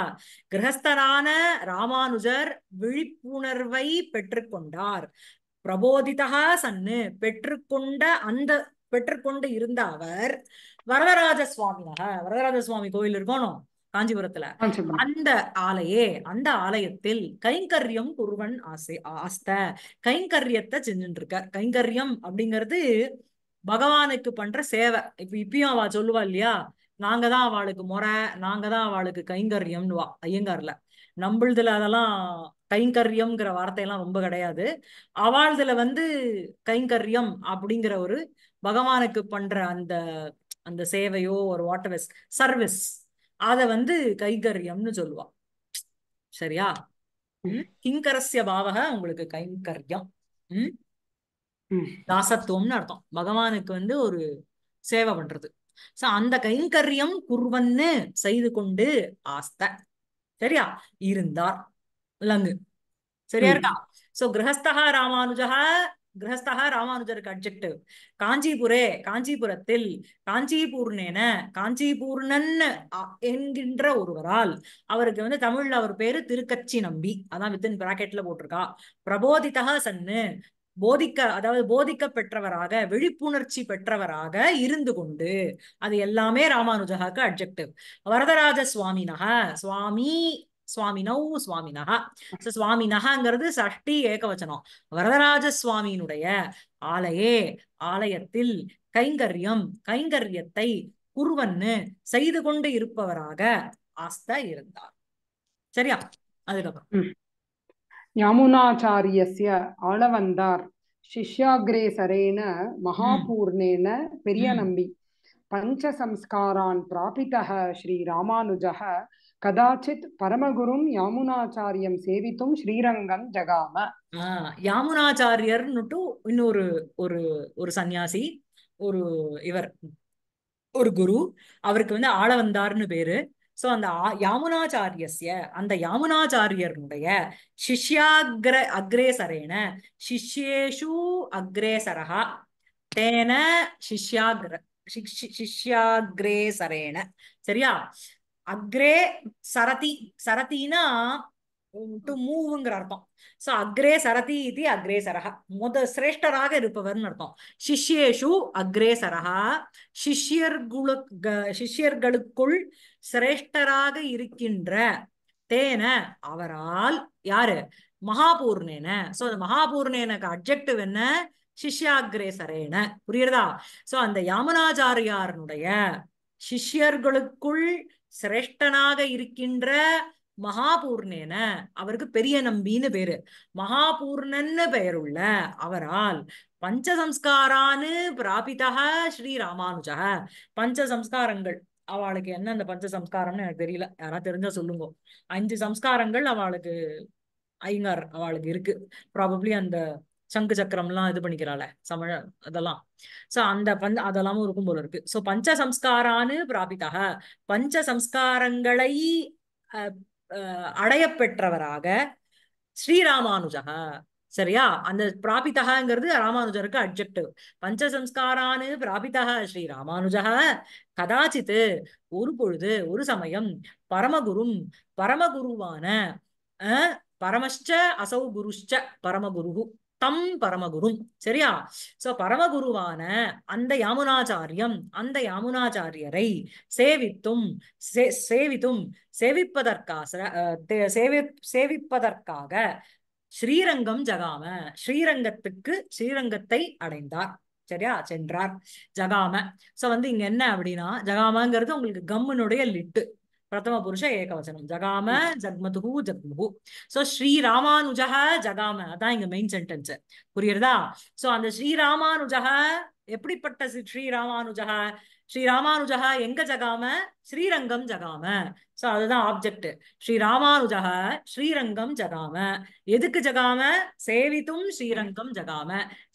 கிரகஸ்தரான ராமானுஜர் விழிப்புணர்வை பெற்றுக்கொண்டார் பிரபோதிதா சன்னு பெற்றுக்கொண்ட அந்த பெற்றுக்கொண்டு இருந்த அவர் வரதராஜ சுவாமியாக வரதராஜ சுவாமி கோயில் இருக்கணும் காஞ்சிபுரத்துல அந்த ஆலையே அந்த ஆலயத்தில் கைங்கரியம் குருவன் ஆசை ஆஸ்த கைங்கரியத்தை செஞ்சுட்டு இருக்க கைங்கரியம் அப்படிங்கிறது பகவானுக்கு பண்ற சேவை இப்ப இப்பயும் அவ சொல்லுவா இல்லையா நாங்க தான் அவளுக்கு முறை நாங்க தான் அவளுக்கு வா ஐயங்கார்ல நம்மளதுல அதெல்லாம் கைங்கரியம்ங்கிற வார்த்தையெல்லாம் ரொம்ப கிடையாது அவாழ்துல வந்து கைங்கரியம் அப்படிங்கிற ஒரு பகவானுக்கு பண்ற அந்த அந்த சேவையோ ஒரு வாட்டர் சர்வீஸ் அத வந்து கைகரியம்னு சொல்லுவா சரியா கிங்கரஸ்ய பாவக உங்களுக்கு கைங்கரியம் உம் தாசத்துவம்னு அர்த்தம் பகவானுக்கு வந்து ஒரு சேவை பண்றது சோ அந்த கைங்கரியம் குருவன்னு செய்து கொண்டு ஆஸ்த சரியா இருந்தார் லங்கு சரியா இருக்கா சோ கிரகஸ்தகா ராமானுஜகா கிரகஸ்தா ராமானுஜருக்கு அப்ஜெக்டிவ் காஞ்சிபுரே காஞ்சிபுரத்தில் காஞ்சிபூர்ணேன காஞ்சிபூர்ணன் என்கின்ற ஒருவரால் அவருக்கு வந்து தமிழ்ல அவர் பேரு திருக்கச்சி நம்பி அதான் வித்தின் பிராக்கெட்ல போட்டிருக்கா பிரபோதிதா சன்னு போதிக்க அதாவது போதிக்க பெற்றவராக விழிப்புணர்ச்சி பெற்றவராக இருந்து கொண்டு அது எல்லாமே ராமானுஜகாக்கு அப்ஜெக்டிவ் வரதராஜ சுவாமினக சுவாமி சுவாமினோ சுவாமினஹா சோ சுவாமினஹாங்கிறது சஷ்டி ஏகவச்சனம் வரதராஜ சுவாமியினுடைய ஆலையே ஆலயத்தில் கைங்கரியம் கைங்கரியத்தை குருவன்னு செய்து கொண்டு இருப்பவராக ஆஸ்த இருந்தார் சரியா அதுக்கப்புறம் யமுனாச்சாரியஸ்ய ஆள வந்தார் சிஷ்யாகிரேசரேன மகாபூர்ணேன பெரிய நம்பி பஞ்சசம்ஸ்காரான் பிராபித்தக ஸ்ரீ ராமானுஜக கதாச்சித் பரமகுரும் யாமுனாச்சாரியம் சேவித்தும் ஸ்ரீரங்கம் ஜகாம யாமுனாச்சாரியர்னுட்டு இன்னொரு ஒரு ஒரு சன்னியாசி ஒரு இவர் ஒரு குரு அவருக்கு வந்து ஆள வந்தார்னு பேரு சோ அந்த யாமுனாச்சாரியஸ்ய அந்த யாமுனாச்சாரியருடைய சிஷ்யாகிர அக்ரேசரேன சிஷ்யேஷு அக்ரேசரகா தேன சிஷ்யாகிர சிஷ்யாகிரேசரேன சரியா அக்ரே சரதி சரத்தினா டு மூவ்ங்கிற அர்த்தம் சோ அக்ரே சரதி இது அக்ரே சரக முத சிரேஷ்டராக இருப்பவர்னு அர்த்தம் சிஷ்யேஷு அக்ரே சரகா சிஷ்யர்குல சிஷ்யர்களுக்குள் சிரேஷ்டராக இருக்கின்ற தேன அவரால் யாரு மகாபூர்ணேன சோ அந்த மகாபூர்ணேனக்கு அப்ஜெக்டிவ் என்ன சரேன புரியுறதா சோ அந்த யாமனாச்சாரியாரனுடைய சிஷ்யர்களுக்குள் சிரேஷ்டனாக இருக்கின்ற மகாபூர்ணேன அவருக்கு பெரிய நம்பின்னு பேரு மகாபூர்ணன்னு பெயருள்ள அவரால் பஞ்சசம்ஸ்காரான்னு பிராபிதா ஸ்ரீ ராமானுஜா பஞ்ச சம்ஸ்காரங்கள் அவளுக்கு என்ன அந்த பஞ்ச எனக்கு தெரியல யாராவது தெரிஞ்சா சொல்லுங்க அஞ்சு சம்ஸ்காரங்கள் அவளுக்கு ஐங்கார் அவளுக்கு இருக்கு ப்ராபப்ளி அந்த சங்கு சக்கரம்லாம் இது பண்ணிக்கிறாள சமழ அதெல்லாம் சோ அந்த பஞ்ச அதெல்லாமும் இருக்கும் போல இருக்கு சோ பஞ்ச சம்ஸ்காரான்னு பிராபித்தாக பஞ்ச சம்ஸ்காரங்களை அடைய பெற்றவராக ஸ்ரீராமானுஜக சரியா அந்த பிராபித்தகாங்கிறது ராமானுஜருக்கு அப்ஜெக்டிவ் பஞ்ச சம்ஸ்காரானு பிராபித்தக ஸ்ரீ ராமானுஜக கதாச்சித்து ஒரு பொழுது ஒரு சமயம் பரமகுரும் பரமகுருவான பரமஷ்ட அசௌ குருஷ்ட பரமகுரு தம் பரமகுரும் சரியா சோ பரமகுருவான அந்த யாமுனாச்சாரியம் அந்த யாமுனாச்சாரியரை சேவித்தும் சேவித்தும் சேவிப்பதற்காக சேவி சேவிப்பதற்காக ஸ்ரீரங்கம் ஜகாம ஸ்ரீரங்கத்துக்கு ஸ்ரீரங்கத்தை அடைந்தார் சரியா சென்றார் ஜகாம சோ வந்து இங்க என்ன அப்படின்னா ஜகாமங்கிறது உங்களுக்கு கம்முனுடைய லிட்டு பிரதம புருஷ ஏகவசனம் ஜகாம ஜக்மதுகு ஜக்முகு சோ ஸ்ரீராமானுஜக ஜகாம அதான் இங்க மெயின் சென்டென்ஸ் புரியுறதா சோ அந்த ஸ்ரீராமானுஜக எப்படிப்பட்ட ஸ்ரீராமானுஜக ஸ்ரீராமானுஜக எங்க ஜகாம ஸ்ரீரங்கம் ஜகாம சோ அதுதான் ஆப்ஜெக்ட் ஸ்ரீ ராமானுஜக ஸ்ரீரங்கம் ஜகாம எதுக்கு ஜகாம சேவித்தும் ஸ்ரீரங்கம் ஜகாம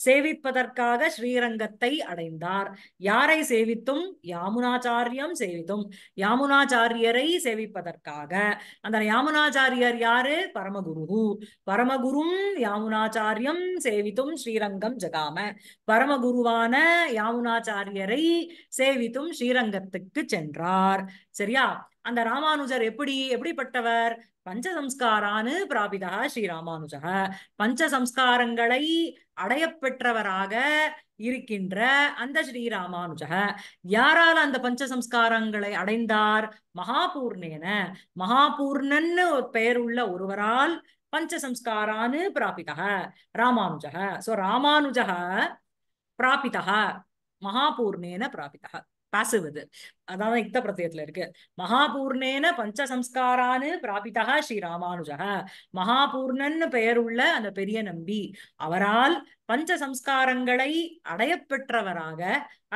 சேவிப்பதற்காக ஸ்ரீரங்கத்தை அடைந்தார் யாரை சேவித்தும் யாமுனாச்சாரியம் சேவித்தும் யாமுனாச்சாரியரை சேவிப்பதற்காக அந்த யாமுனாச்சாரியர் யாரு பரமகுரு பரமகுரும் யாமுனாச்சாரியம் சேவித்தும் ஸ்ரீரங்கம் ஜகாம பரமகுருவான யாமுனாச்சாரியரை சேவித்தும் ஸ்ரீரங்கத்துக்கு சென்றார் சரியா அந்த ராமானுஜர் எப்படி எப்படிப்பட்டவர் பஞ்சசம்ஸ்காரானு பிராபிதா ஸ்ரீ ராமானுஜ பஞ்சசம்ஸ்காரங்களை அடைய பெற்றவராக இருக்கின்ற அந்த ஸ்ரீ ராமானுஜ யாரால அந்த பஞ்சசம்ஸ்காரங்களை அடைந்தார் மகாபூர்ணேன மகாபூர்ணன்னு பெயருள்ள ஒருவரால் பஞ்சசம்ஸ்காரானு பிராபிதா ராமானுஜ சோ ராமானுஜ பிராபிதா மகாபூர்ணேன பிராபிதா பாசிவ் இது அதான் யுக்த பிரத்தியத்துல இருக்கு மகாபூர்ணேன பஞ்சசம்ஸ்காரான்னு பிராபிதா ஸ்ரீ ராமானுஜா மகாபூர்ணன்னு பெயருள்ள அந்த பெரிய நம்பி அவரால் பஞ்ச சம்ஸ்காரங்களை அடையப்பெற்றவராக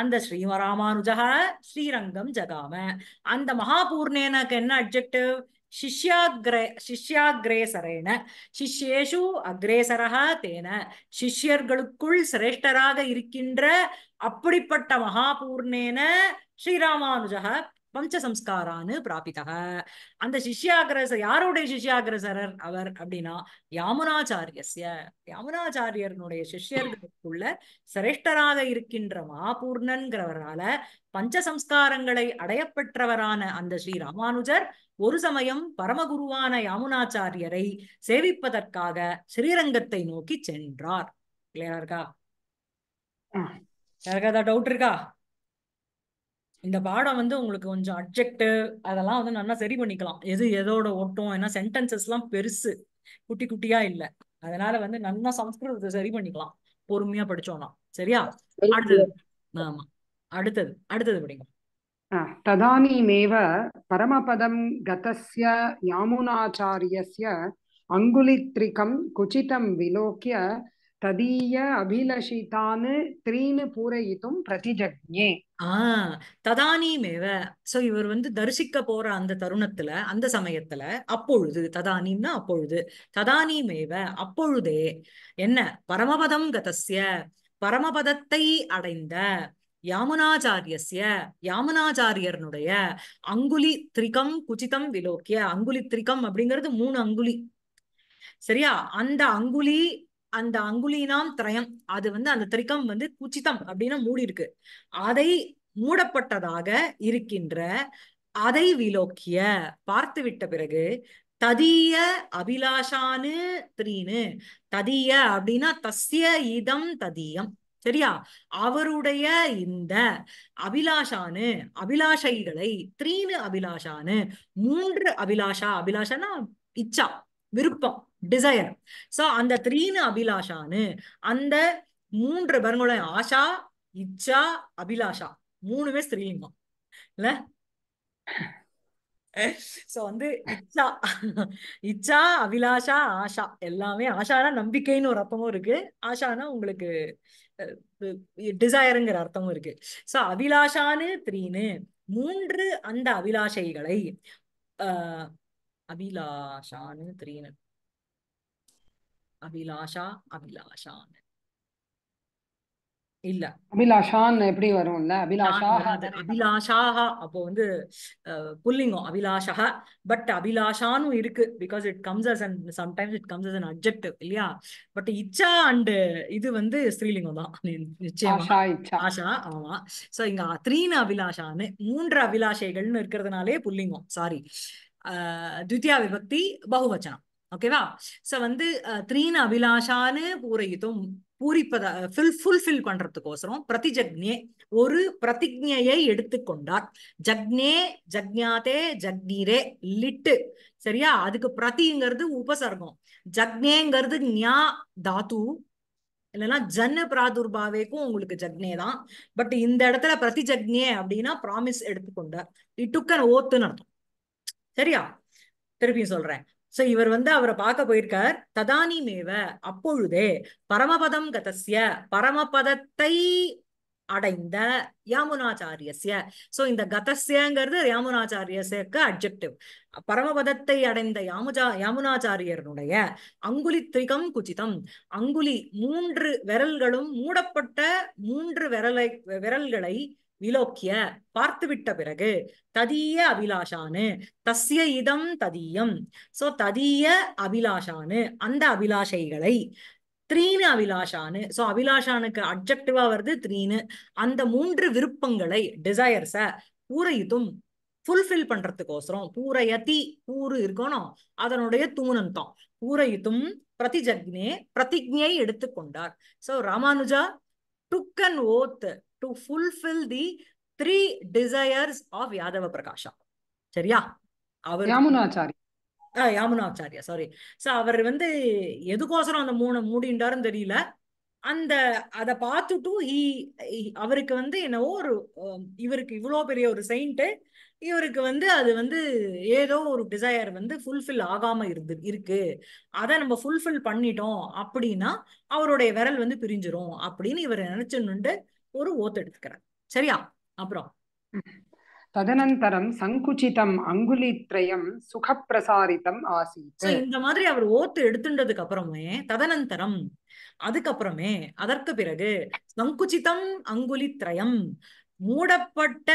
அந்த ஸ்ரீமராமானுஜா ஸ்ரீரங்கம் ஜகாம அந்த மகாபூர்ணேனக்கு என்ன அப்ஜெக்டிவ் शिष्याग्रे சிஷ்யாகிரேசரேன தேன சிஷ்யர்களுக்குள் சிரேஷ்டராக இருக்கின்ற அப்படிப்பட்ட மகாபூர்ணேன ஸ்ரீராமானுஜா பஞ்சசம்ஸ்காரான்னு பிராபித்தக அந்த சிஷ்யாகிரசர் யாருடைய சிஷ்யாகிரசரர் அவர் அப்படின்னா யாமுனாச்சாரியஸ்ய யாமுனாச்சாரியனுடைய சிஷ்யர்களுக்குள்ள சிரேஷ்டராக இருக்கின்ற மாபூர்ணன்கிறவரால பஞ்சசம்ஸ்காரங்களை அடையப்பெற்றவரான அந்த ஸ்ரீ ராமானுஜர் ஒரு சமயம் பரமகுருவான யாமுனாச்சாரியரை சேவிப்பதற்காக ஸ்ரீரங்கத்தை நோக்கி சென்றார் கிளியரா இருக்கா யாருக்கா ஏதாவது டவுட் இருக்கா இந்த பாடம் வந்து உங்களுக்கு கொஞ்சம் அப்ஜெக்டிவ் அதெல்லாம் வந்து நல்லா சரி பண்ணிக்கலாம் எது எதோட ஒட்டும் ஏன்னா சென்டென்சஸ் எல்லாம் பெருசு குட்டி குட்டியா இல்ல அதனால வந்து நல்லா சம்ஸ்கிருதத்தை சரி பண்ணிக்கலாம் பொறுமையா படிச்சோம்னா சரியா அடுத்தது ஆமா அடுத்தது அடுத்தது படிக்கலாம் तदानीमेव பரமபதம் கதசிய यामुनाचार्यस्य அங்குலித்ரிகம் कुचितं விலோக்கிய तदीय अभिलषितान् त्रीन् पूरयितुं प्रतिजज्ञे ஆ ததானீமேவ சோ இவர் வந்து தரிசிக்க போற அந்த தருணத்துல அந்த சமயத்துல அப்பொழுது ததானீம்னா அப்பொழுது ததானீமேவ அப்பொழுதே என்ன பரமபதம் கதசிய பரமபதத்தை அடைந்த யாமுனாச்சாரியஸ்ய யாமுனாச்சாரியர்னுடைய அங்குலி திரிகம் குச்சிதம் விலோக்கிய அங்குலி திரிகம் அப்படிங்கிறது மூணு அங்குலி சரியா அந்த அங்குலி அந்த அங்குலினாம் திரயம் அது வந்து அந்த திரிக்கம் வந்து குச்சிதம் அப்படின்னு மூடி இருக்கு அதை மூடப்பட்டதாக இருக்கின்ற அதை விலோக்கிய பார்த்து விட்ட பிறகு ததிய அபிலாஷானு த்ரீனு ததிய அப்படின்னா தஸ்ய இதம் ததியம் சரியா அவருடைய இந்த அபிலாஷானு அபிலாஷைகளை த்ரீனு அபிலாஷானு மூன்று அபிலாஷா அபிலாஷான்னா இச்சா விருப்பம் டிசையர் சோ அந்த த்ரீனு அபிலாஷானு அந்த மூன்று பரங்களை ஆஷா இச்சா அபிலாஷா மூணுமே ஸ்ரீலிங்கம் இல்ல சோ வந்து இச்சா இச்சா அபிலாஷா ஆஷா எல்லாமே ஆஷானா நம்பிக்கைன்னு ஒரு அப்பமும் இருக்கு ஆஷானா உங்களுக்கு டிசையருங்கிற அர்த்தமும் இருக்கு சோ அபிலாஷான்னு த்ரீனு மூன்று அந்த அபிலாஷைகளை ஆஹ் அபிலாஷான்னு த்ரீனு அபிலாஷா அபிலாஷான்னு இல்ல அபிலாஷான் எப்படி வரும்ல அபிலாஷா அபிலாஷாக அப்போ வந்து புல்லிங்கம் அபிலாஷா பட் அபிலாஷானும் இருக்கு because it comes as and sometimes it comes as an objective இல்லையா பட் இச்சா அண்ட் இது வந்து ஸ்ரீலிங்கம் தான் (laughs) நிச்சயம் ஆஷா ஆமா சோ இங்க த்ரீன அபிலாஷான்னு மூன்று அபிலாஷைகள்னு இருக்கிறதுனாலே புல்லிங்கம் சாரி துவித்தியா விபக்தி பகுவச்சனம் ஓகேவா சோ வந்து த்ரீன அபிலாஷான்னு பூரையுதும் பூரிப்பதா ஃபில் ஃபுல்ஃபில் பண்றதுக்கோசரம் பிரதிஜக்னே ஒரு பிரதிஜையை எடுத்துக்கொண்டார் ஜக்னே ஜக்ஞாதே ஜக்னீரே லிட்டு சரியா அதுக்கு பிரதிங்கிறது உபசர்க்கம் ஜக்னேங்கிறது ஞா தாத்து இல்லைன்னா ஜன்ன பிராதுர்பாவேக்கும் உங்களுக்கு ஜக்னே தான் பட் இந்த இடத்துல பிரதி ஜக்னே அப்படின்னா ப்ராமிஸ் எடுத்துக்கொண்டார் இட்டுக்கன் ஓத்துன்னு அர்த்தம் சரியா திருப்பியும் சொல்றேன் சோ இவர் வந்து அவரை பார்க்க போயிருக்கார் ததானிமேவ அப்பொழுதே பரமபதம் கதசிய பரமபதத்தை அடைந்த யாமுனாச்சாரியசிய சோ இந்த கதசியங்கிறது யாமுனாச்சாரியசுக்கு அப்ஜெக்டிவ் பரமபதத்தை அடைந்த யாமுஜா யாமுனாச்சாரியருடைய திரிகம் குச்சிதம் அங்குலி மூன்று விரல்களும் மூடப்பட்ட மூன்று விரலை விரல்களை விலோக்கிய பார்த்துவிட்ட பிறகு ததீய அபிலாஷானு தஸ்ய இதம் ததீயம் சோ ததீய அபிலாஷானு அந்த அபிலாஷைகளை த்ரீனு அபிலாஷானு ஸோ அபிலாஷானுக்கு அப்ஜெக்டிவா வருது த்ரீனு அந்த மூன்று விருப்பங்களை டிசையர்ஸ பூரையுதும் ஃபுல்ஃபில் பண்றதுக்கோசரம் பூரையதி பூரு இருக்கணும் அதனுடைய தூணந்தம் பூரையுதும் பிரதிஜக்னே பிரதிஜையை எடுத்துக்கொண்டார் so Ramanuja taken oath to fulfil the three desires of Yadava Prakasha சரியா அவர் யாமுனாச்சாரி யாமுனாச்சாரியா சாரி ஸோ அவர் வந்து எதுக்கோசரம் அந்த மூணு மூடின்றாருன்னு தெரியல அந்த அதை பார்த்துட்டும் ஈ அவருக்கு வந்து என்னவோ ஒரு இவருக்கு இவ்வளோ பெரிய ஒரு செயின்ட்டு இவருக்கு வந்து அது வந்து ஏதோ ஒரு டிசையர் வந்து ஃபுல்ஃபில் ஆகாம இருந்து இருக்கு அதை நம்ம ஃபுல்ஃபில் பண்ணிட்டோம் அப்படின்னா அவருடைய விரல் வந்து பிரிஞ்சிரும் அப்படின்னு இவர் நினைச்சுன்னுட்டு ஒரு ஓத்து எடுத்துக்கிறார் சரியா அப்புறம் ததனந்தரம் சங்குச்சிதம் அங்குலித்ரயம் சுகப்பிரசாரிதம் ஆசி இந்த மாதிரி அவர் ஓத்து எடுத்துட்டதுக்கு அப்புறமே ததனந்தரம் அதுக்கப்புறமே அதற்கு பிறகு சங்குச்சிதம் அங்குலித்ரயம் மூடப்பட்ட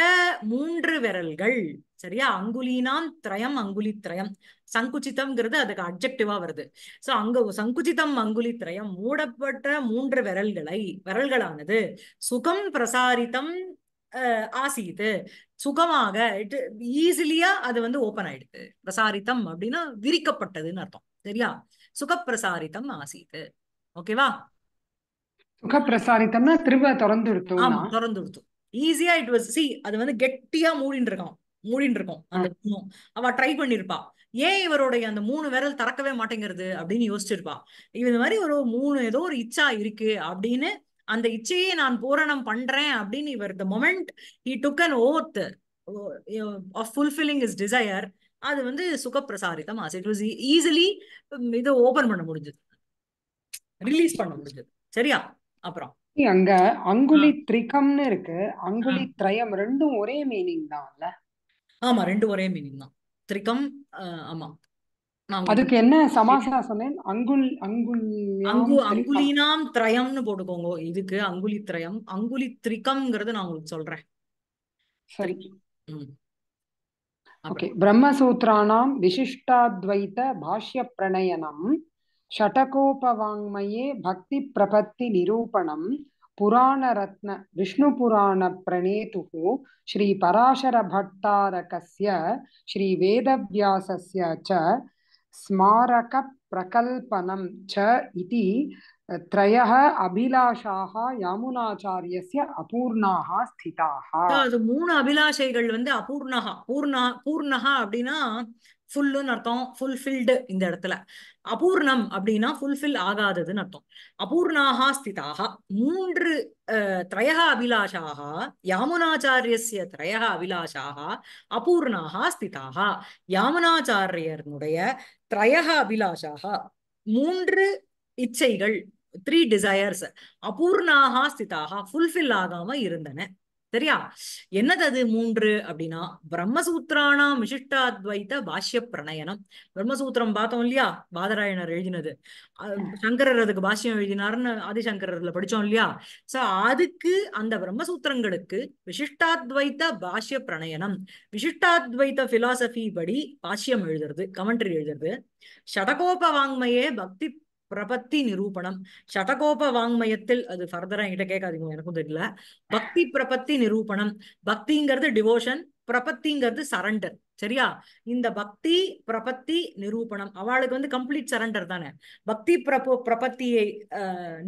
மூன்று விரல்கள் சரியா அங்குலினாம் திரயம் அங்குலி திரயம் சங்குச்சிதம்ங்கிறது அதுக்கு அப்ஜெக்டிவா வருது சோ அங்க சங்குச்சிதம் அங்குலி திரயம் மூடப்பட்ட மூன்று விரல்களை விரல்களானது சுகம் பிரசாரித்தம் ஆசீது சுகமாக இட் ஈஸிலியா அது வந்து ஓபன் ஆயிடுது பிரசாரித்தம் அப்படின்னா விரிக்கப்பட்டதுன்னு அர்த்தம் சரியா சுகப்பிரசாரித்தம் ஆசீது ஓகேவா சுகப்பிரசாரித்தம்னா திரும்ப திறந்து ஆமா திறந்து ஈஸியா இட் வாஸ் சி அது வந்து கெட்டியா மூடின்னு இருக்கான் மூடின்னு இருக்கும் அந்த குணம் அவ ட்ரை பண்ணிருப்பா ஏன் இவருடைய அந்த மூணு விரல் திறக்கவே மாட்டேங்கிறது அப்படின்னு யோசிச்சிருப்பா இது மாதிரி ஒரு மூணு ஏதோ ஒரு இச்சா இருக்கு அப்படின்னு அந்த இச்சையை நான் பூரணம் பண்றேன் அப்படின்னு இவர் the moment he took an oath fulfilling is desire அது வந்து சுகப்பிரசாரிதம் ஆசை இட் வாஸ் ஈஸிலி இதை ஓபன் பண்ண முடிஞ்சது ரிலீஸ் பண்ண முடிஞ்சது சரியா அப்புறம் அங்க அங்குலி த்ரிகம்னு இருக்கு அங்குலி திரயம் ரெண்டும் ஒரே மீனிங் தான்ல ஆமா ரெண்டும் ஒரே மீனிங் தான் திரிகம் ஆ, ஆமா அதுக்கு என்ன சமாசாசனம் சொன்னேன் அங்குல் அங்குல்யாம் அங்கு அங்குலினாம் திரயம்னு போட்டுக்கோங்க இதுக்கு அங்குலி திரயம் அங்குலி த்ரிகம்ங்கிறது நான் உங்களுக்கு சொல்றேன் சரி த்ரிகம் ஓகே பிரம்மசூத்ராணாம் விசிஷ்டாத்வைத பாஷ்ய பிரணயனம் ஷடகோபவாங்மயே பக்தி பிரபத்தி நிரூபணம் புராணரத்ன விஷ்ணுபுராணப்रणेतुः श्रीपराशरभट्टारकस्य श्रीवेदव्यासस्य च स्मारकप्रकल्पनं च इति त्रयः அபிலாஷாக யாமுனாச்சாரியस्य அபூர்ணாக ஸ்திதாக அது மூணு அபிலாஷைகள் வந்து அபூர்ணாக பூர்ணா பூர்ணா அப்படின்னா ஃபுல்லுன்னு அர்த்தம் ஃபுல்ஃபில்டு இந்த இடத்துல அபூர்ணம் அப்படின்னா ஃபுல்ஃபில் ஆகாததுன்னு அர்த்தம் அபூர்ணாகா ஸ்திதாக மூன்று திரையா அபிலாஷாக யாமுனாச்சாரியசிய திரையா அபிலாஷாக அபூர்ணாகா ஸ்திதாக யாமுனாச்சாரியனுடைய திரையா அபிலாஷாக மூன்று இச்சைகள் த்ரீ டிசையர்ஸ் அபூர்ணாகா ஸ்திதாக ஃபுல்ஃபில் ஆகாம இருந்தன சரியா என்னது அது மூன்று அப்படின்னா பிரம்மசூத்ரானாம் விசிஷ்டாத்வைத பாஷ்ய பிரணயனம் பிரம்மசூத்திரம் பார்த்தோம் இல்லையா பாதராயணர் எழுதினது சங்கரர் அதுக்கு பாஷ்யம் எழுதினாருன்னு ஆதிசங்கரர்ல படிச்சோம் இல்லையா சோ அதுக்கு அந்த பிரம்மசூத்திரங்களுக்கு விசிஷ்டாத்வைத பாஷ்ய பிரணயனம் விசிஷ்டாத்வைத பிலாசபி படி பாஷ்யம் எழுதுறது கமெண்ட்ரி எழுதுறது சதகோப வாங்மையே பக்தி பிரபத்தி நிரூபணம் சதகோப வாங்மயத்தில் அது ஃபர்தரா என்கிட்ட கேட்காதீங்க எனக்கும் தெரியல பக்தி பிரபத்தி நிரூபணம் பக்திங்கிறது டிவோஷன் பிரபத்திங்கிறது சரண்டர் சரியா இந்த பக்தி பிரபத்தி நிரூபணம் அவளுக்கு வந்து கம்ப்ளீட் சரண்டர் தானே பக்தி பிரபோ பிரபத்தியை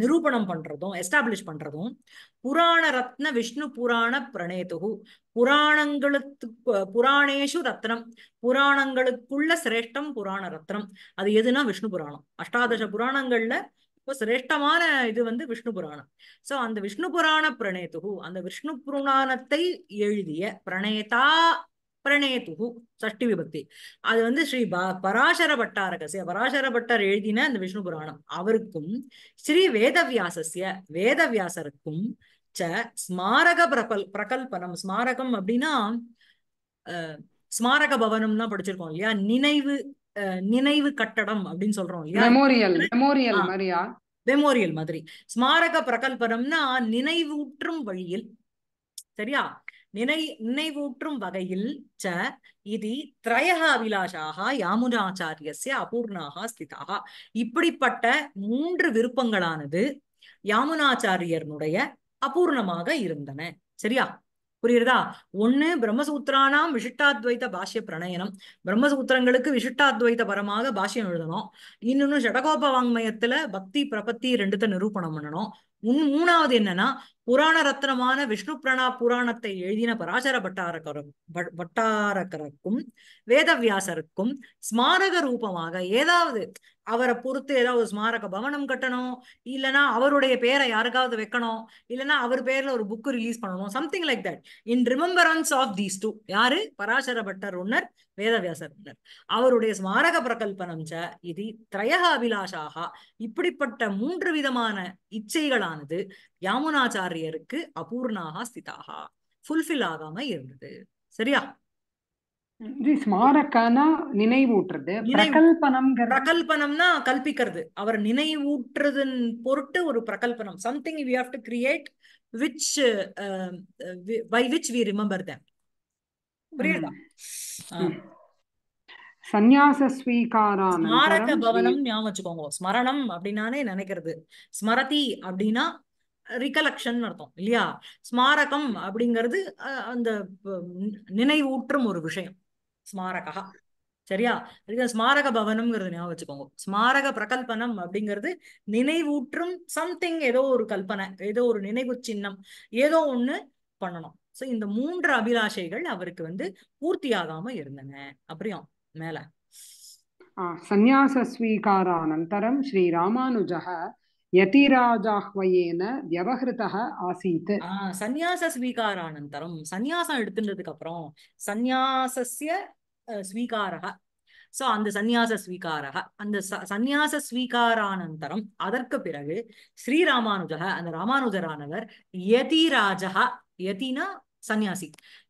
நிரூபணம் பண்றதும் எஸ்டாப்ளிஷ் பண்றதும் புராண ரத்ன விஷ்ணு புராண பிரணேதுகு புராணங்களுக்கு புராணேஷு ரத்னம் புராணங்களுக்குள்ள சிரேஷ்டம் புராண ரத்னம் அது எதுனா விஷ்ணு புராணம் அஷ்டாதச புராணங்கள்ல இப்போ சிரேஷ்டமான இது வந்து விஷ்ணு புராணம் சோ அந்த விஷ்ணு புராண பிரணேதுகு அந்த விஷ்ணு புராணத்தை எழுதிய பிரணேதா பிரணேதுகு சஷ்டி விபக்தி அது வந்து ஸ்ரீ ப பராசர பட்டாரகசிய பராசர பட்டர் எழுதின அந்த விஷ்ணு புராணம் அவருக்கும் ஸ்ரீ வேதவியாசிய வேதவியாசருக்கும் ச ஸ்மாரக பிரபல் பிரகல்பனம் ஸ்மாரகம் அப்படின்னா ஸ்மாரக தான் படிச்சிருக்கோம் இல்லையா நினைவு நினைவு கட்டடம் அப்படின்னு சொல்றோம் இல்லையா மெமோரியல் மெமோரியல் மெமோரியல் மாதிரி ஸ்மாரக பிரகல்பனம்னா நினைவூற்றும் வழியில் சரியா நினை நினைவூற்றும் வகையில் ச இது திரயக அபிலாஷாக யாமுனாச்சாரிய அபூர்ணாக ஸ்திதாக இப்படிப்பட்ட மூன்று விருப்பங்களானது யாமுனாச்சாரியனுடைய அபூர்ணமாக இருந்தன சரியா புரியுறதா ஒண்ணு பிரம்மசூத்திரானாம் விசிஷ்டாத்வைத பாஷ்ய பிரணயனம் பிரம்மசூத்திரங்களுக்கு விசிஷ்டாத்வைத பரமாக பாஷ்யம் எழுதணும் இன்னொன்னு ஷடகோப வாங்மயத்துல பக்தி பிரபத்தி ரெண்டுத்த நிரூபணம் பண்ணணும் உன் மூணாவது என்னன்னா புராண ரத்னமான விஷ்ணு பிரணா புராணத்தை எழுதின பராசர பட்டாரக்கரும் பட்டாரக்கருக்கும் வேதவியாசருக்கும் ஸ்மாரக ரூபமாக ஏதாவது அவரை பொறுத்து ஏதாவது ஸ்மாரக பவனம் கட்டணும் இல்லைனா அவருடைய பேரை யாருக்காவது வைக்கணும் இல்லைனா அவர் பேர்ல ஒரு புக்கு ரிலீஸ் பண்ணணும் something like that in remembrance of these two யாரு பராசர பட்டர் உன்னர் வேதவியாசர் உன்னர் அவருடைய ஸ்மாரக பிரகல்பனம் ச இது திரையக அபிலாஷாக இப்படிப்பட்ட மூன்று விதமான இச்சைகளானது யாமுனாச்சார ஆச்சாரியருக்கு அபூர்ணாக ஸ்திதாகா ஃபுல்ஃபில் ஆகாம இருந்தது சரியா நினைவூட்டுறது பிரகல்பனம் பிரகல்பனம்னா கல்பிக்கிறது அவர் பொருட்டு ஒரு பிரகல்பனம் something we to create which by which we remember them புரியுதா ஸ்மாரக பவனம் ஞாபகம் வச்சுக்கோங்க ஸ்மரணம் அப்படின்னாலே நினைக்கிறது ஸ்மரதி அப்படின்னா ரிகலக்ஷன் அர்த்தம் இல்லையா ஸ்மாரகம் அப்படிங்கிறது அந்த நினைவூற்றும் ஒரு விஷயம் ஸ்மாரகா சரியா ஸ்மாரக பவனம்ங்கிறது ஞாபகம் வச்சுக்கோங்க ஸ்மாரக பிரகல்பனம் அப்படிங்கிறது நினைவூற்றும் சம்திங் ஏதோ ஒரு கல்பனை ஏதோ ஒரு நினைவு சின்னம் ஏதோ ஒண்ணு பண்ணணும் சோ இந்த மூன்று அபிலாஷைகள் அவருக்கு வந்து பூர்த்தியாகாம இருந்தன அப்படியும் மேல சந்நியாச ஸ்வீகாரானந்தரம் ஸ்ரீ ராமானுஜக யதிராஜாஹ்வயேன வியவஹிருதக ஆசீத் சந்நியாச ஸ்வீகாரானந்தரம் சந்நியாசம் எடுத்துன்றதுக்கு அப்புறம் சந்நியாசஸ்ய ஸ்வீகாரக சோ அந்த சந்நியாச ஸ்வீகாரக அந்த சந்நியாச ஸ்வீகாரானந்தரம் அதற்கு பிறகு ஸ்ரீராமானுஜக அந்த ராமானுஜரானவர் யதிராஜக யதினா சன்னியாசி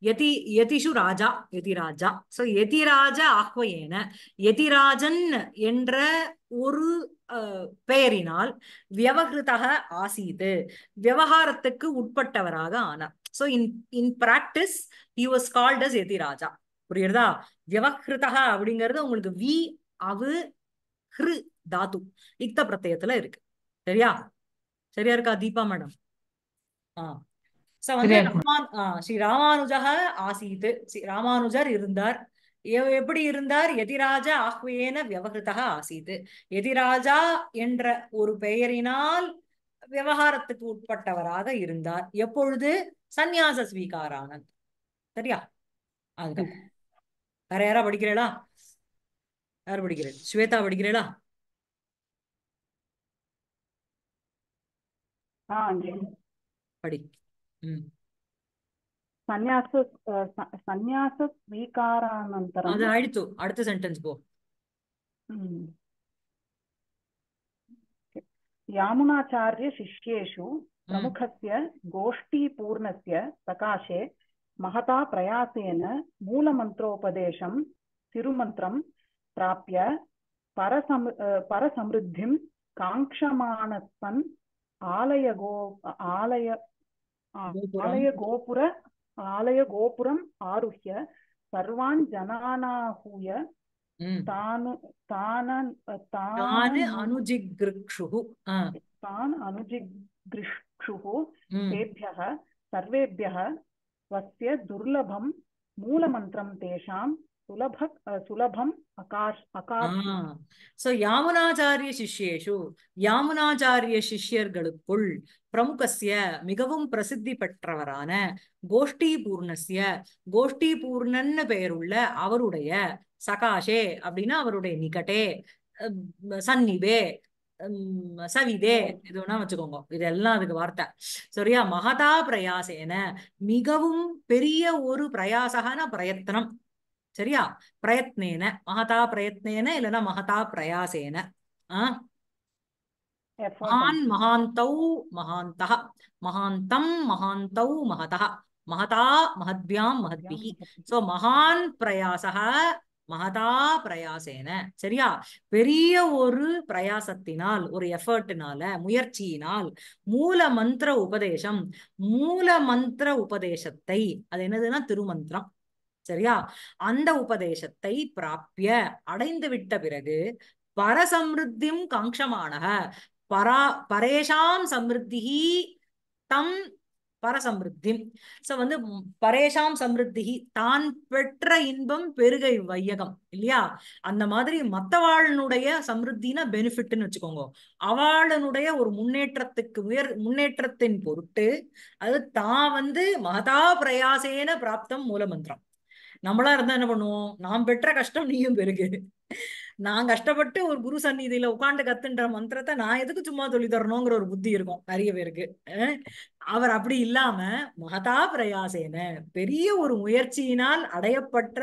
யதி யதிஷு ராஜா யதிராஜா சோ யதிராஜ ஆஹ்வயேன யதிராஜன் என்ற ஒரு பெயரினால் வியவகிருதக ஆசீது விவகாரத்துக்கு உட்பட்டவராக ஆனார் so in in practice he was called as Yatiraja புரியுறதா வியவகிருதக அப்படிங்கிறது உங்களுக்கு வி அவு ஹிரு தாத்து இக்த பிரத்தயத்துல இருக்கு சரியா சரியா இருக்கா தீபா மேடம் ஆஹ் சோ வந்து ஸ்ரீ ராமானுஜக ஆசீத்து ஸ்ரீ ராமானுஜர் இருந்தார் எப்படி இருந்தார் எதிராஜா ஆஹ்வேன வியவகிருத்தக ஆசீத்து எதிராஜா என்ற ஒரு பெயரினால் விவகாரத்துக்கு உட்பட்டவராக இருந்தார் எப்பொழுது சந்நியாச ஸ்வீகாரானந்த் சரியா அதுதான் வேற யாரா படிக்கிறேளா யார் படிக்கிறேன் ஸ்வேதா படிக்கிறேளா படி ಸನ್ಯಾಸ ಸನ್ಯಾಸ ಸ್ವೀಕಾರಾನಂತರ ಅದು ಆಯ್ತು ಅಡ್ತ ಸೆಂಟೆನ್ಸ್ ಗೋ ಯಾಮುನಾಚಾರ್ಯ ಶಿಷ್ಯೇಷು ಪ್ರಮುಖಸ್ಯ ಗೋಷ್ಠಿ ಪೂರ್ಣಸ್ಯ ಪ್ರಕಾಶೆ ಮಹತಾ ಪ್ರಯಾಸೇನ ಮೂಲಮಂತ್ರೋಪದೇಶಂ ತಿರುಮಂತ್ರಂ ಪ್ರಾಪ್ಯ ಪರಸಮ ಪರಸಮೃದ್ಧಿಂ ಕಾಂಕ್ಷಮಾಣಸ್ಸನ್ ಆಲಯ ಗೋ ಆಲಯ आलय गोपुर आलय गोपुर आरुह्य सर्वान् जनानाहूय सर्वेभ्यः स्वस्य दुर्लभं मूलमन्त्रं तेषां சுலபம் सुलभम् अकार अकार சோ யாமுனாச்சாரிய சிஷ்யேஷு யாமுனாச்சாரிய சிஷ்யர்களுக்குள் பிரமுகசிய மிகவும் பிரசித்தி பெற்றவரான கோஷ்டி பூர்ணசிய கோஷ்டி பூர்ணன்னு பெயருள்ள அவருடைய சகாஷே அப்படின்னா அவருடைய நிகட்டே சன்னிபே சவிதே இது வேணா வச்சுக்கோங்க இதெல்லாம் அதுக்கு வார்த்தை சரியா மகதா பிரயாசேன மிகவும் பெரிய ஒரு பிரயாசகான பிரயத்தனம் சரியா பிரயத்னேன மகதா பிரயத்னேன இல்லனா மகதா பிரயாசேன ஆஹ் மகான் மகாந்தௌ மகாந்த மகாந்தம் மகாந்தௌ மகதக மகதா மகத்வியாம் மகத்விஹி சோ மகான் பிரயாசக மகதா பிரயாசேன சரியா பெரிய ஒரு பிரயாசத்தினால் ஒரு எஃபர்ட்னால முயற்சியினால் மூல மந்திர உபதேசம் மூல மந்திர உபதேசத்தை அது என்னதுன்னா திருமந்திரம் சரியா அந்த உபதேசத்தை பிராப்பிய அடைந்து விட்ட பிறகு பரசமிருத்தியும் காங்கமான பரா பரேஷாம் சமிருத்தி தம் பரசமிருத்தி சோ வந்து பரேஷாம் சமிருத்தி தான் பெற்ற இன்பம் பெருகை வையகம் இல்லையா அந்த மாதிரி மத்தவாளனுடைய சமிருத்தினா பெனிஃபிட்னு வச்சுக்கோங்க அவாளனுடைய ஒரு முன்னேற்றத்துக்கு உயர் முன்னேற்றத்தின் பொருட்டு அது தான் வந்து மகதா பிரயாசேன பிராப்தம் மூலமந்திரம் நம்மளா இருந்தா என்ன பண்ணுவோம் நாம் பெற்ற கஷ்டம் நீயும் பெருகு நான் கஷ்டப்பட்டு ஒரு குரு சந்நிதியில உட்காந்து கத்துன்ற மந்திரத்தை நான் எதுக்கு சும்மா சொல்லி தரணுங்கிற ஒரு புத்தி இருக்கும் நிறைய பேருக்கு அவர் அப்படி இல்லாம மகதா பிரயாசேன பெரிய ஒரு முயற்சியினால் அடையப்பட்ட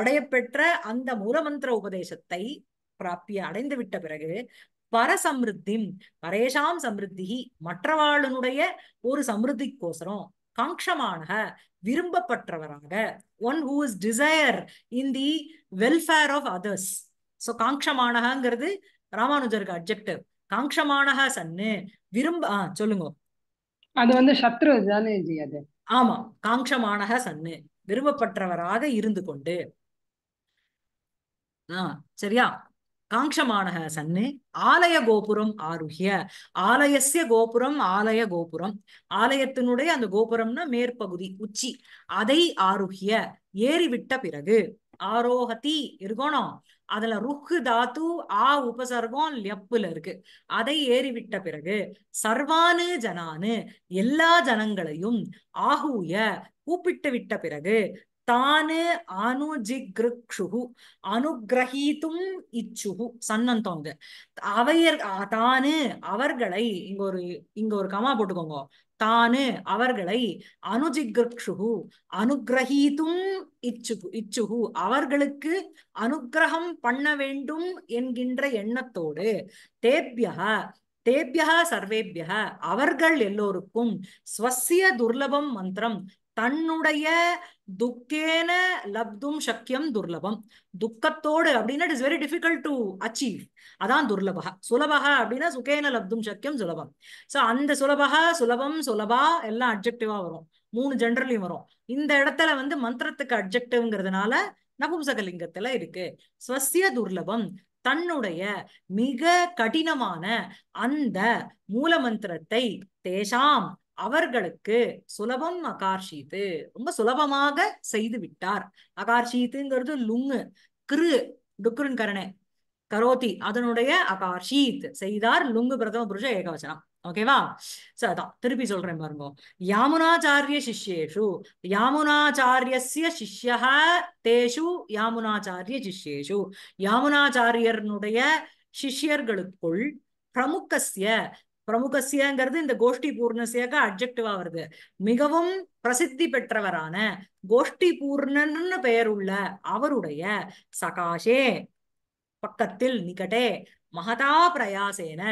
அடையப்பெற்ற அந்த மூலமந்திர உபதேசத்தை பிராப்திய அடைந்து விட்ட பிறகு பரசமிருத்தி பரேஷாம் சமிருத்தி மற்றவாளுனுடைய ஒரு சமிருத்திக்கோசரம் காங்கமான விரும்பப்பட்டவராக one who is desire in the welfare of others so காங்கமானகாங்கிறது ராமானுஜருக்கு அப்ஜெக்டிவ் காங்கமானகா சன்னு விரும்ப ஆ சொல்லுங்க அது வந்து சத்ரு தானே அது ஆமா காங்கமானக சன்னு விரும்பப்பட்டவராக இருந்து கொண்டு ஆஹ் சரியா காங்கமான சன்னு ஆலய கோபுரம் ஆருகிய ஆலயசிய கோபுரம் ஆலய கோபுரம் ஆலயத்தினுடைய அந்த கோபுரம்னா மேற்பகுதி உச்சி அதை ஆருகிய ஏறிவிட்ட பிறகு ஆரோகதி இருக்கணும் அதுல ருக்கு தாத்து ஆ உபசர்கம் லெப்புல இருக்கு அதை ஏறிவிட்ட பிறகு சர்வானு ஜனானு எல்லா ஜனங்களையும் ஆகூய கூப்பிட்டு விட்ட பிறகு தானு அனுஜிக்ருக்ஷுகு அனுகிரகித்தும் இச்சுகு சன்னந்தம் அவையர் தானு அவர்களை இங்க ஒரு இங்க ஒரு கமா போட்டுக்கோங்க தானு அவர்களை அனுஜிக்ருக்ஷுகு இச்சுகு இச்சுகு அவர்களுக்கு அனுகிரகம் பண்ண வேண்டும் என்கின்ற எண்ணத்தோடு தேபியா தேபியா சர்வேபியா அவர்கள் எல்லோருக்கும் ஸ்வசிய துர்லபம் மந்திரம் தன்னுடைய துக்கேன லப்தும் சக்கியம் துர்லபம் துக்கத்தோடு அப்படின்னா it is very difficult to achieve அதான் துர்லபகா சுலபகா அப்படின்னா சுகேன லப்தும் சக்கியம் சுலபம் ஸோ அந்த சுலபகா சுலபம் சுலபா எல்லாம் அப்ஜெக்டிவா வரும் மூணு ஜென்ரலையும் வரும் இந்த இடத்துல வந்து மந்திரத்துக்கு அப்ஜெக்டிவ்ங்கிறதுனால நபும்சகலிங்கத்துல இருக்கு ஸ்வசிய துர்லபம் தன்னுடைய மிக கடினமான அந்த மூலமந்திரத்தை தேசாம் அவர்களுக்கு சுலபம் அகார்ஷீத்து ரொம்ப சுலபமாக செய்து விட்டார் அகார்ஷீத்துங்கிறது லுங்கு கிரு டுக்குருன் கரணே கரோதி அதனுடைய அகார்ஷீத் செய்தார் லுங்கு பிரதம புருஷ ஏகவச்சனம் ஓகேவா சரி அதான் திருப்பி சொல்றேன் பாருங்க யாமுனாச்சாரிய சிஷ்யேஷு யாமுனாச்சாரியசிய சிஷ்யா தேஷு யாமுனாச்சாரிய சிஷ்யேஷு யாமுனாச்சாரியனுடைய சிஷ்யர்களுக்குள் பிரமுகசிய பிரமுகசியங்கிறது இந்த கோஷ்டி பூர்ணசியாக அப்ஜெக்டிவா வருது மிகவும் பிரசித்தி பெற்றவரான கோஷ்டி பூர்ணன்னு பெயர் உள்ள அவருடைய சகாஷே பக்கத்தில் நிகட்டே மகதா பிரயாசேன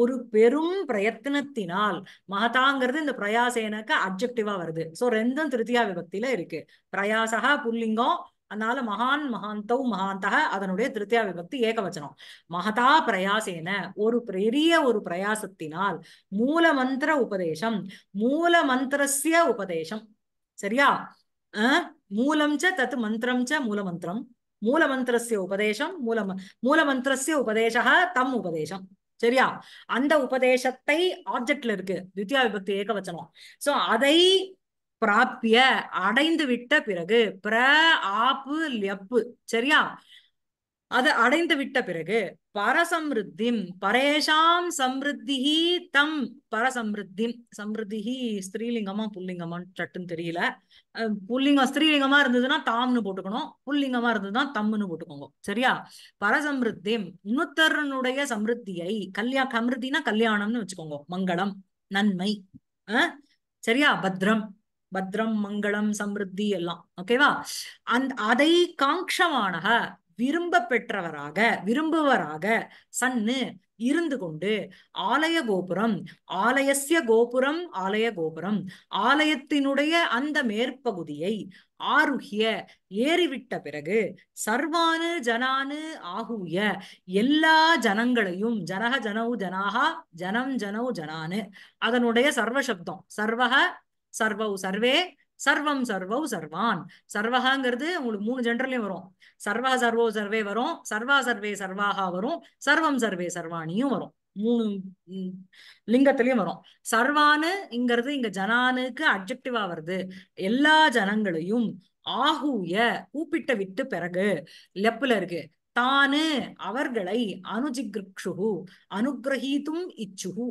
ஒரு பெரும் பிரயத்தனத்தினால் மகதாங்கிறது இந்த பிரயாசேனக்கு அப்ஜெக்டிவா வருது சோ ரெண்டும் திருத்தியா விபக்தியில இருக்கு பிரயாசகா புல்லிங்கம் அதனால மகான் மகாந்தௌ மகாந்தக அதனுடைய திருத்தியா விபக்தி ஏகவச்சனம் மகதா பிரயாசேன ஒரு பெரிய ஒரு பிரயாசத்தினால் மூல மந்திர உபதேசம் மூல மந்திரசிய உபதேசம் சரியா மூலம் ச தத் மந்திரம் ச மூல மந்திரம் மூல மந்திரசிய உபதேசம் மூல மூல மந்திரசிய உபதேச தம் உபதேசம் சரியா அந்த உபதேசத்தை ஆப்ஜெக்ட்ல இருக்கு தித்யா விபக்தி ஏகவச்சனம் சோ அதை பிராப்பிய அடைந்து விட்ட பிறகு பிர ஆப்பு லெப்பு சரியா அது அடைந்து விட்ட பிறகு பரசம்ருத்திம் பரேஷாம் சம்ருத்திஹி தம் பரசம்ருத்திம் சம்ருத்திஹி ஸ்திரீலிங்கமா புல்லிங்கமான்னு சட்டுன்னு தெரியல புல்லிங்கம் ஸ்திரீலிங்கமா இருந்ததுன்னா தாம்னு போட்டுக்கணும் புல்லிங்கமா இருந்ததுன்னா தம்னு போட்டுக்கோங்க சரியா பரசம்ருத்தி இன்னொத்தருனுடைய சம்ருத்தியை கல்யா கமிருத்தினா கல்யாணம்னு வச்சுக்கோங்க மங்களம் நன்மை சரியா பத்ரம் பத்ரம் மங்களம் சமிருத்தி எல்லாம் ஓகேவா அந் அதை காங்ஷமானக விரும்ப பெற்றவராக விரும்புவராக சன்னு இருந்து கொண்டு ஆலய கோபுரம் ஆலயசிய கோபுரம் ஆலய கோபுரம் ஆலயத்தினுடைய அந்த மேற்பகுதியை ஆருகிய ஏறிவிட்ட பிறகு சர்வானு ஜனானு ஆகுய எல்லா ஜனங்களையும் ஜனக ஜனவு ஜனாகா ஜனம் ஜனவு ஜனானு அதனுடைய சர்வசப்தம் சர்வக சர்வௌ சர்வே சர்வம் சர்வௌ சர்வான் சர்வகாங்கிறது உங்களுக்கு மூணு ஜென்ரலையும் வரும் சர்வா சர்வோ சர்வே வரும் சர்வா சர்வே சர்வாகா வரும் சர்வம் சர்வே சர்வாணியும் வரும் மூணு லிங்கத்திலயும் வரும் சர்வானுங்கிறது இங்க ஜனானுக்கு அப்ஜெக்டிவா வருது எல்லா ஜனங்களையும் ஆகூய கூப்பிட்ட விட்டு பிறகு லெப்புல இருக்கு தானு அவர்களை அனுஜிகிருக்ஷுகு அனுகிரகித்தும் இச்சுகு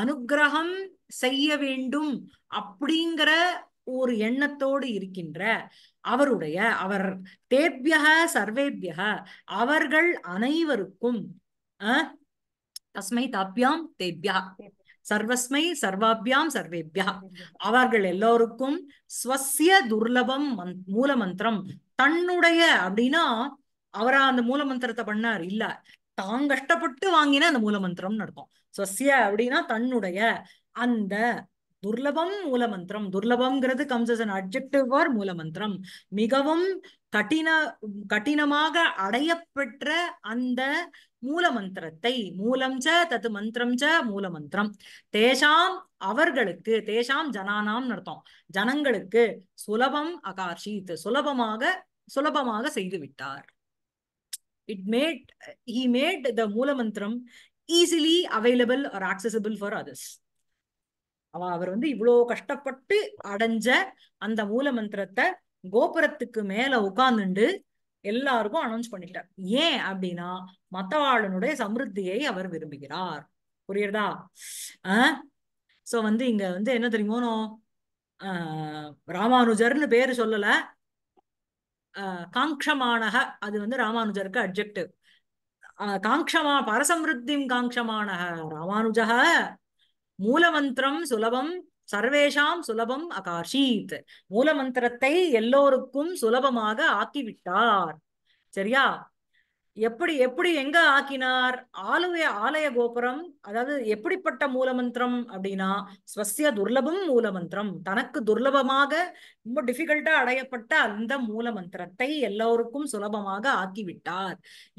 அனுகிரகம் செய்ய வேண்டும் அப்படிங்கிற ஒரு எண்ணத்தோடு இருக்கின்ற அவருடைய அவர் தேபியக சர்வேபியக அவர்கள் அனைவருக்கும் தஸ்மை தாப்பியாம் தேபியா சர்வஸ்மை சர்வாபியாம் சர்வேபியா அவர்கள் எல்லோருக்கும் ஸ்வசிய துர்லபம் மூல மந்திரம் தன்னுடைய அப்படின்னா அவரா அந்த மூல மந்திரத்தை பண்ணார் இல்ல தான் கஷ்டப்பட்டு வாங்கின அந்த மூல மந்திரம் நடக்கும் சசிய அப்படின்னா தன்னுடைய அந்த துர்லபம் மூல மந்திரம் துர்லபம்ங்கிறது comes as an objective or மூல மந்திரம் மிகவும் கடின கடினமாக அடையப்பெற்ற அந்த மூல மந்திரத்தை மூலம் ச தத்து மந்திரம் ச மூல மந்திரம் தேசாம் அவர்களுக்கு தேசாம் ஜனானாம் அர்த்தம் ஜனங்களுக்கு சுலபம் அகார்ஷித் சுலபமாக சுலபமாக செய்து விட்டார் it made he made the மூலமந்திரம் easily available or or for for அவ அவர் வந்து இவ்வளோ கஷ்டப்பட்டு அடைஞ்ச அந்த மூல மந்திரத்தை கோபுரத்துக்கு மேல உட்காந்துண்டு எல்லாருக்கும் அனௌன்ஸ் பண்ணிட்டார் ஏன் அப்படின்னா மத்தவாளனுடைய சமிருத்தியை அவர் விரும்புகிறார் புரியுறதா ஆஹ் சோ வந்து இங்க வந்து என்ன தெரியுமோனோ ராமானுஜர்னு பேரு சொல்லல காங்கமானக அது வந்து ராமானுஜருக்கு அப்ஜெக்டிவ் காங்ஷமா பரசமிருத்திம் காங்கமானக ராமானுஜ மூலமந்திரம் சுலபம் சர்வேஷாம் சுலபம் அகாஷீத் மூலமந்திரத்தை எல்லோருக்கும் சுலபமாக ஆக்கிவிட்டார் சரியா எப்படி எப்படி எங்க ஆக்கினார் ஆலய ஆலய கோபுரம் அதாவது எப்படிப்பட்ட மூலமந்திரம் அப்படின்னா ஸ்வசிய துர்லபம் மூலமந்திரம் தனக்கு துர்லபமாக ரொம்ப டிஃபிகல்ட்டா அடையப்பட்ட அந்த மூலமந்திரத்தை எல்லோருக்கும் சுலபமாக ஆக்கிவிட்டார்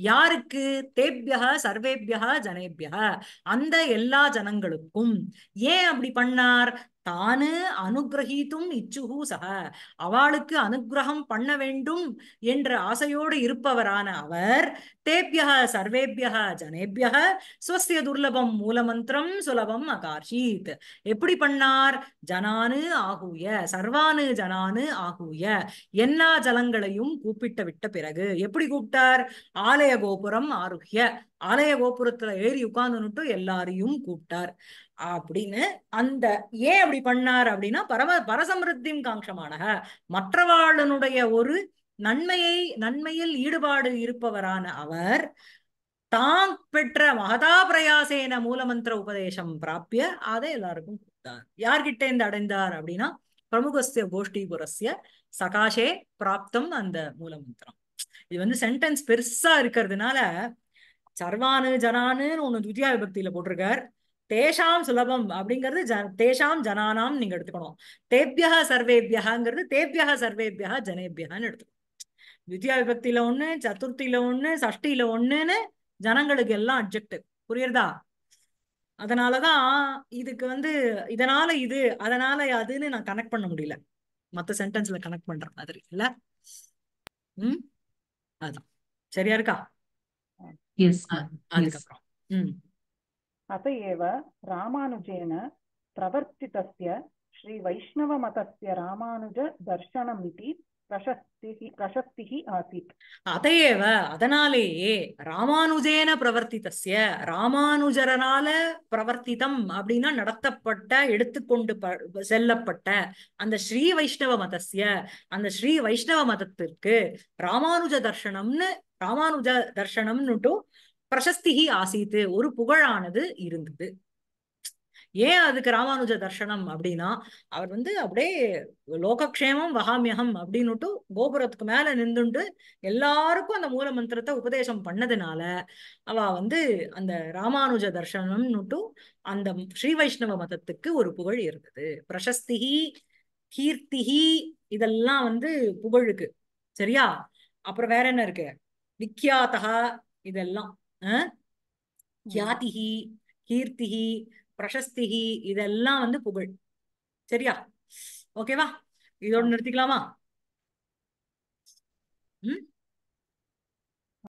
யாருக்கு தேபியக சர்வேபியக ஜனேபியக அந்த எல்லா ஜனங்களுக்கும் ஏன் அப்படி பண்ணார் தானு அனுகிரகித்தும் இச்சுகு சக அவளுக்கு அனுகிரகம் பண்ண வேண்டும் என்ற ஆசையோடு இருப்பவரான அவர் தேபியக சர்வேபியக ஜனேபியக ஸ்வசிய துர்லபம் மூலமந்திரம் சுலபம் அகார்ஷீத் எப்படி பண்ணார் ஜனானு ஆகூய சர்வானு ஜனானு ஆகூய எல்லா ஜலங்களையும் கூப்பிட்டு விட்ட பிறகு எப்படி கூப்பிட்டார் ஆலய கோபுரம் ஆருஹ்ய ஆலய கோபுரத்துல ஏறி உட்கார்ந்து எல்லாரையும் கூப்பிட்டார் அப்படின்னு அந்த ஏன் அப்படி பண்ணார் அப்படின்னா பரம பரசமிருத்திம் காங்கமான மற்றவாளனுடைய ஒரு நன்மையை நன்மையில் ஈடுபாடு இருப்பவரான அவர் தான் பெற்ற மகதா பிரயாசேன மூலமந்திர உபதேசம் பிராப்பிய அதை எல்லாருக்கும் கொடுத்தார் யார்கிட்ட இருந்து அடைந்தார் அப்படின்னா பிரமுகஸ்ய கோஷ்டிபுரஸ்ய சகாஷே பிராப்தம் அந்த மூலமந்திரம் இது வந்து சென்டென்ஸ் பெருசா இருக்கிறதுனால சர்வானு ஜனானுன்னு ஒண்ணு துத்தியா விபக்தியில போட்டிருக்கார் தேஷாம் சுலபம் அப்படிங்கிறது ஜ தேஷாம் ஜனானாம் நீங்க எடுத்துக்கணும் தேபியா சர்வேபியாங்கிறது தேபியா சர்வேபியா ஜனேபியான்னு எடுத்துக்கணும் வித்யா விபக்தியில ஒண்ணு சதுர்த்தியில ஒண்ணு சஷ்டியில ஒண்ணுன்னு ஜனங்களுக்கு எல்லாம் அப்ஜெக்டிவ் புரியுறதா அதனாலதான் இதுக்கு வந்து இதனால இது அதனால அதுன்னு நான் கனெக்ட் பண்ண முடியல மத்த சென்டென்ஸ்ல கனெக்ட் பண்ற மாதிரி இல்ல உம் அதான் சரியா இருக்கா அதுக்கப்புறம் உம் अत एव रामानुजेन प्रवर्तितस्य श्रीवैष्णवमतस्य ராமானுஜ தர்ஷனம் அத ஏவ அதனாலேயே ராமானுஜேன பிரவர்த்தித்திய ராமானுஜரனால பிரவர்த்திதம் அப்படின்னா நடத்தப்பட்ட எடுத்துக்கொண்டு செல்லப்பட்ட அந்த ஸ்ரீ வைஷ்ணவ மதசிய அந்த ஸ்ரீ வைஷ்ணவ மதத்திற்கு ராமானுஜ தர்ஷனம்னு ராமானுஜ தர்ஷனம்னுட்டும் பிரசஸ்திகி ஆசீத்து ஒரு புகழானது இருந்தது ஏன் அதுக்கு ராமானுஜ தர்ஷனம் அப்படின்னா அவர் வந்து அப்படியே லோகக்ஷேமம் வகாமியகம் அப்படின்னுட்டு கோபுரத்துக்கு மேல நின்றுண்டு எல்லாருக்கும் அந்த மூல மந்திரத்தை உபதேசம் பண்ணதுனால அவ வந்து அந்த ராமானுஜ தர்ஷனம்னுட்டு அந்த ஸ்ரீ வைஷ்ணவ மதத்துக்கு ஒரு புகழ் இருந்தது பிரசஸ்திகி கீர்த்திகி இதெல்லாம் வந்து புகழுக்கு சரியா அப்புறம் வேற என்ன இருக்கு விக்யாத்தகா இதெல்லாம் கியாதிகி கீர்த்திகி பிரசஸ்திகி இதெல்லாம் வந்து புகழ் சரியா ஓகேவா இதோட நிறுத்திக்கலாமா ம்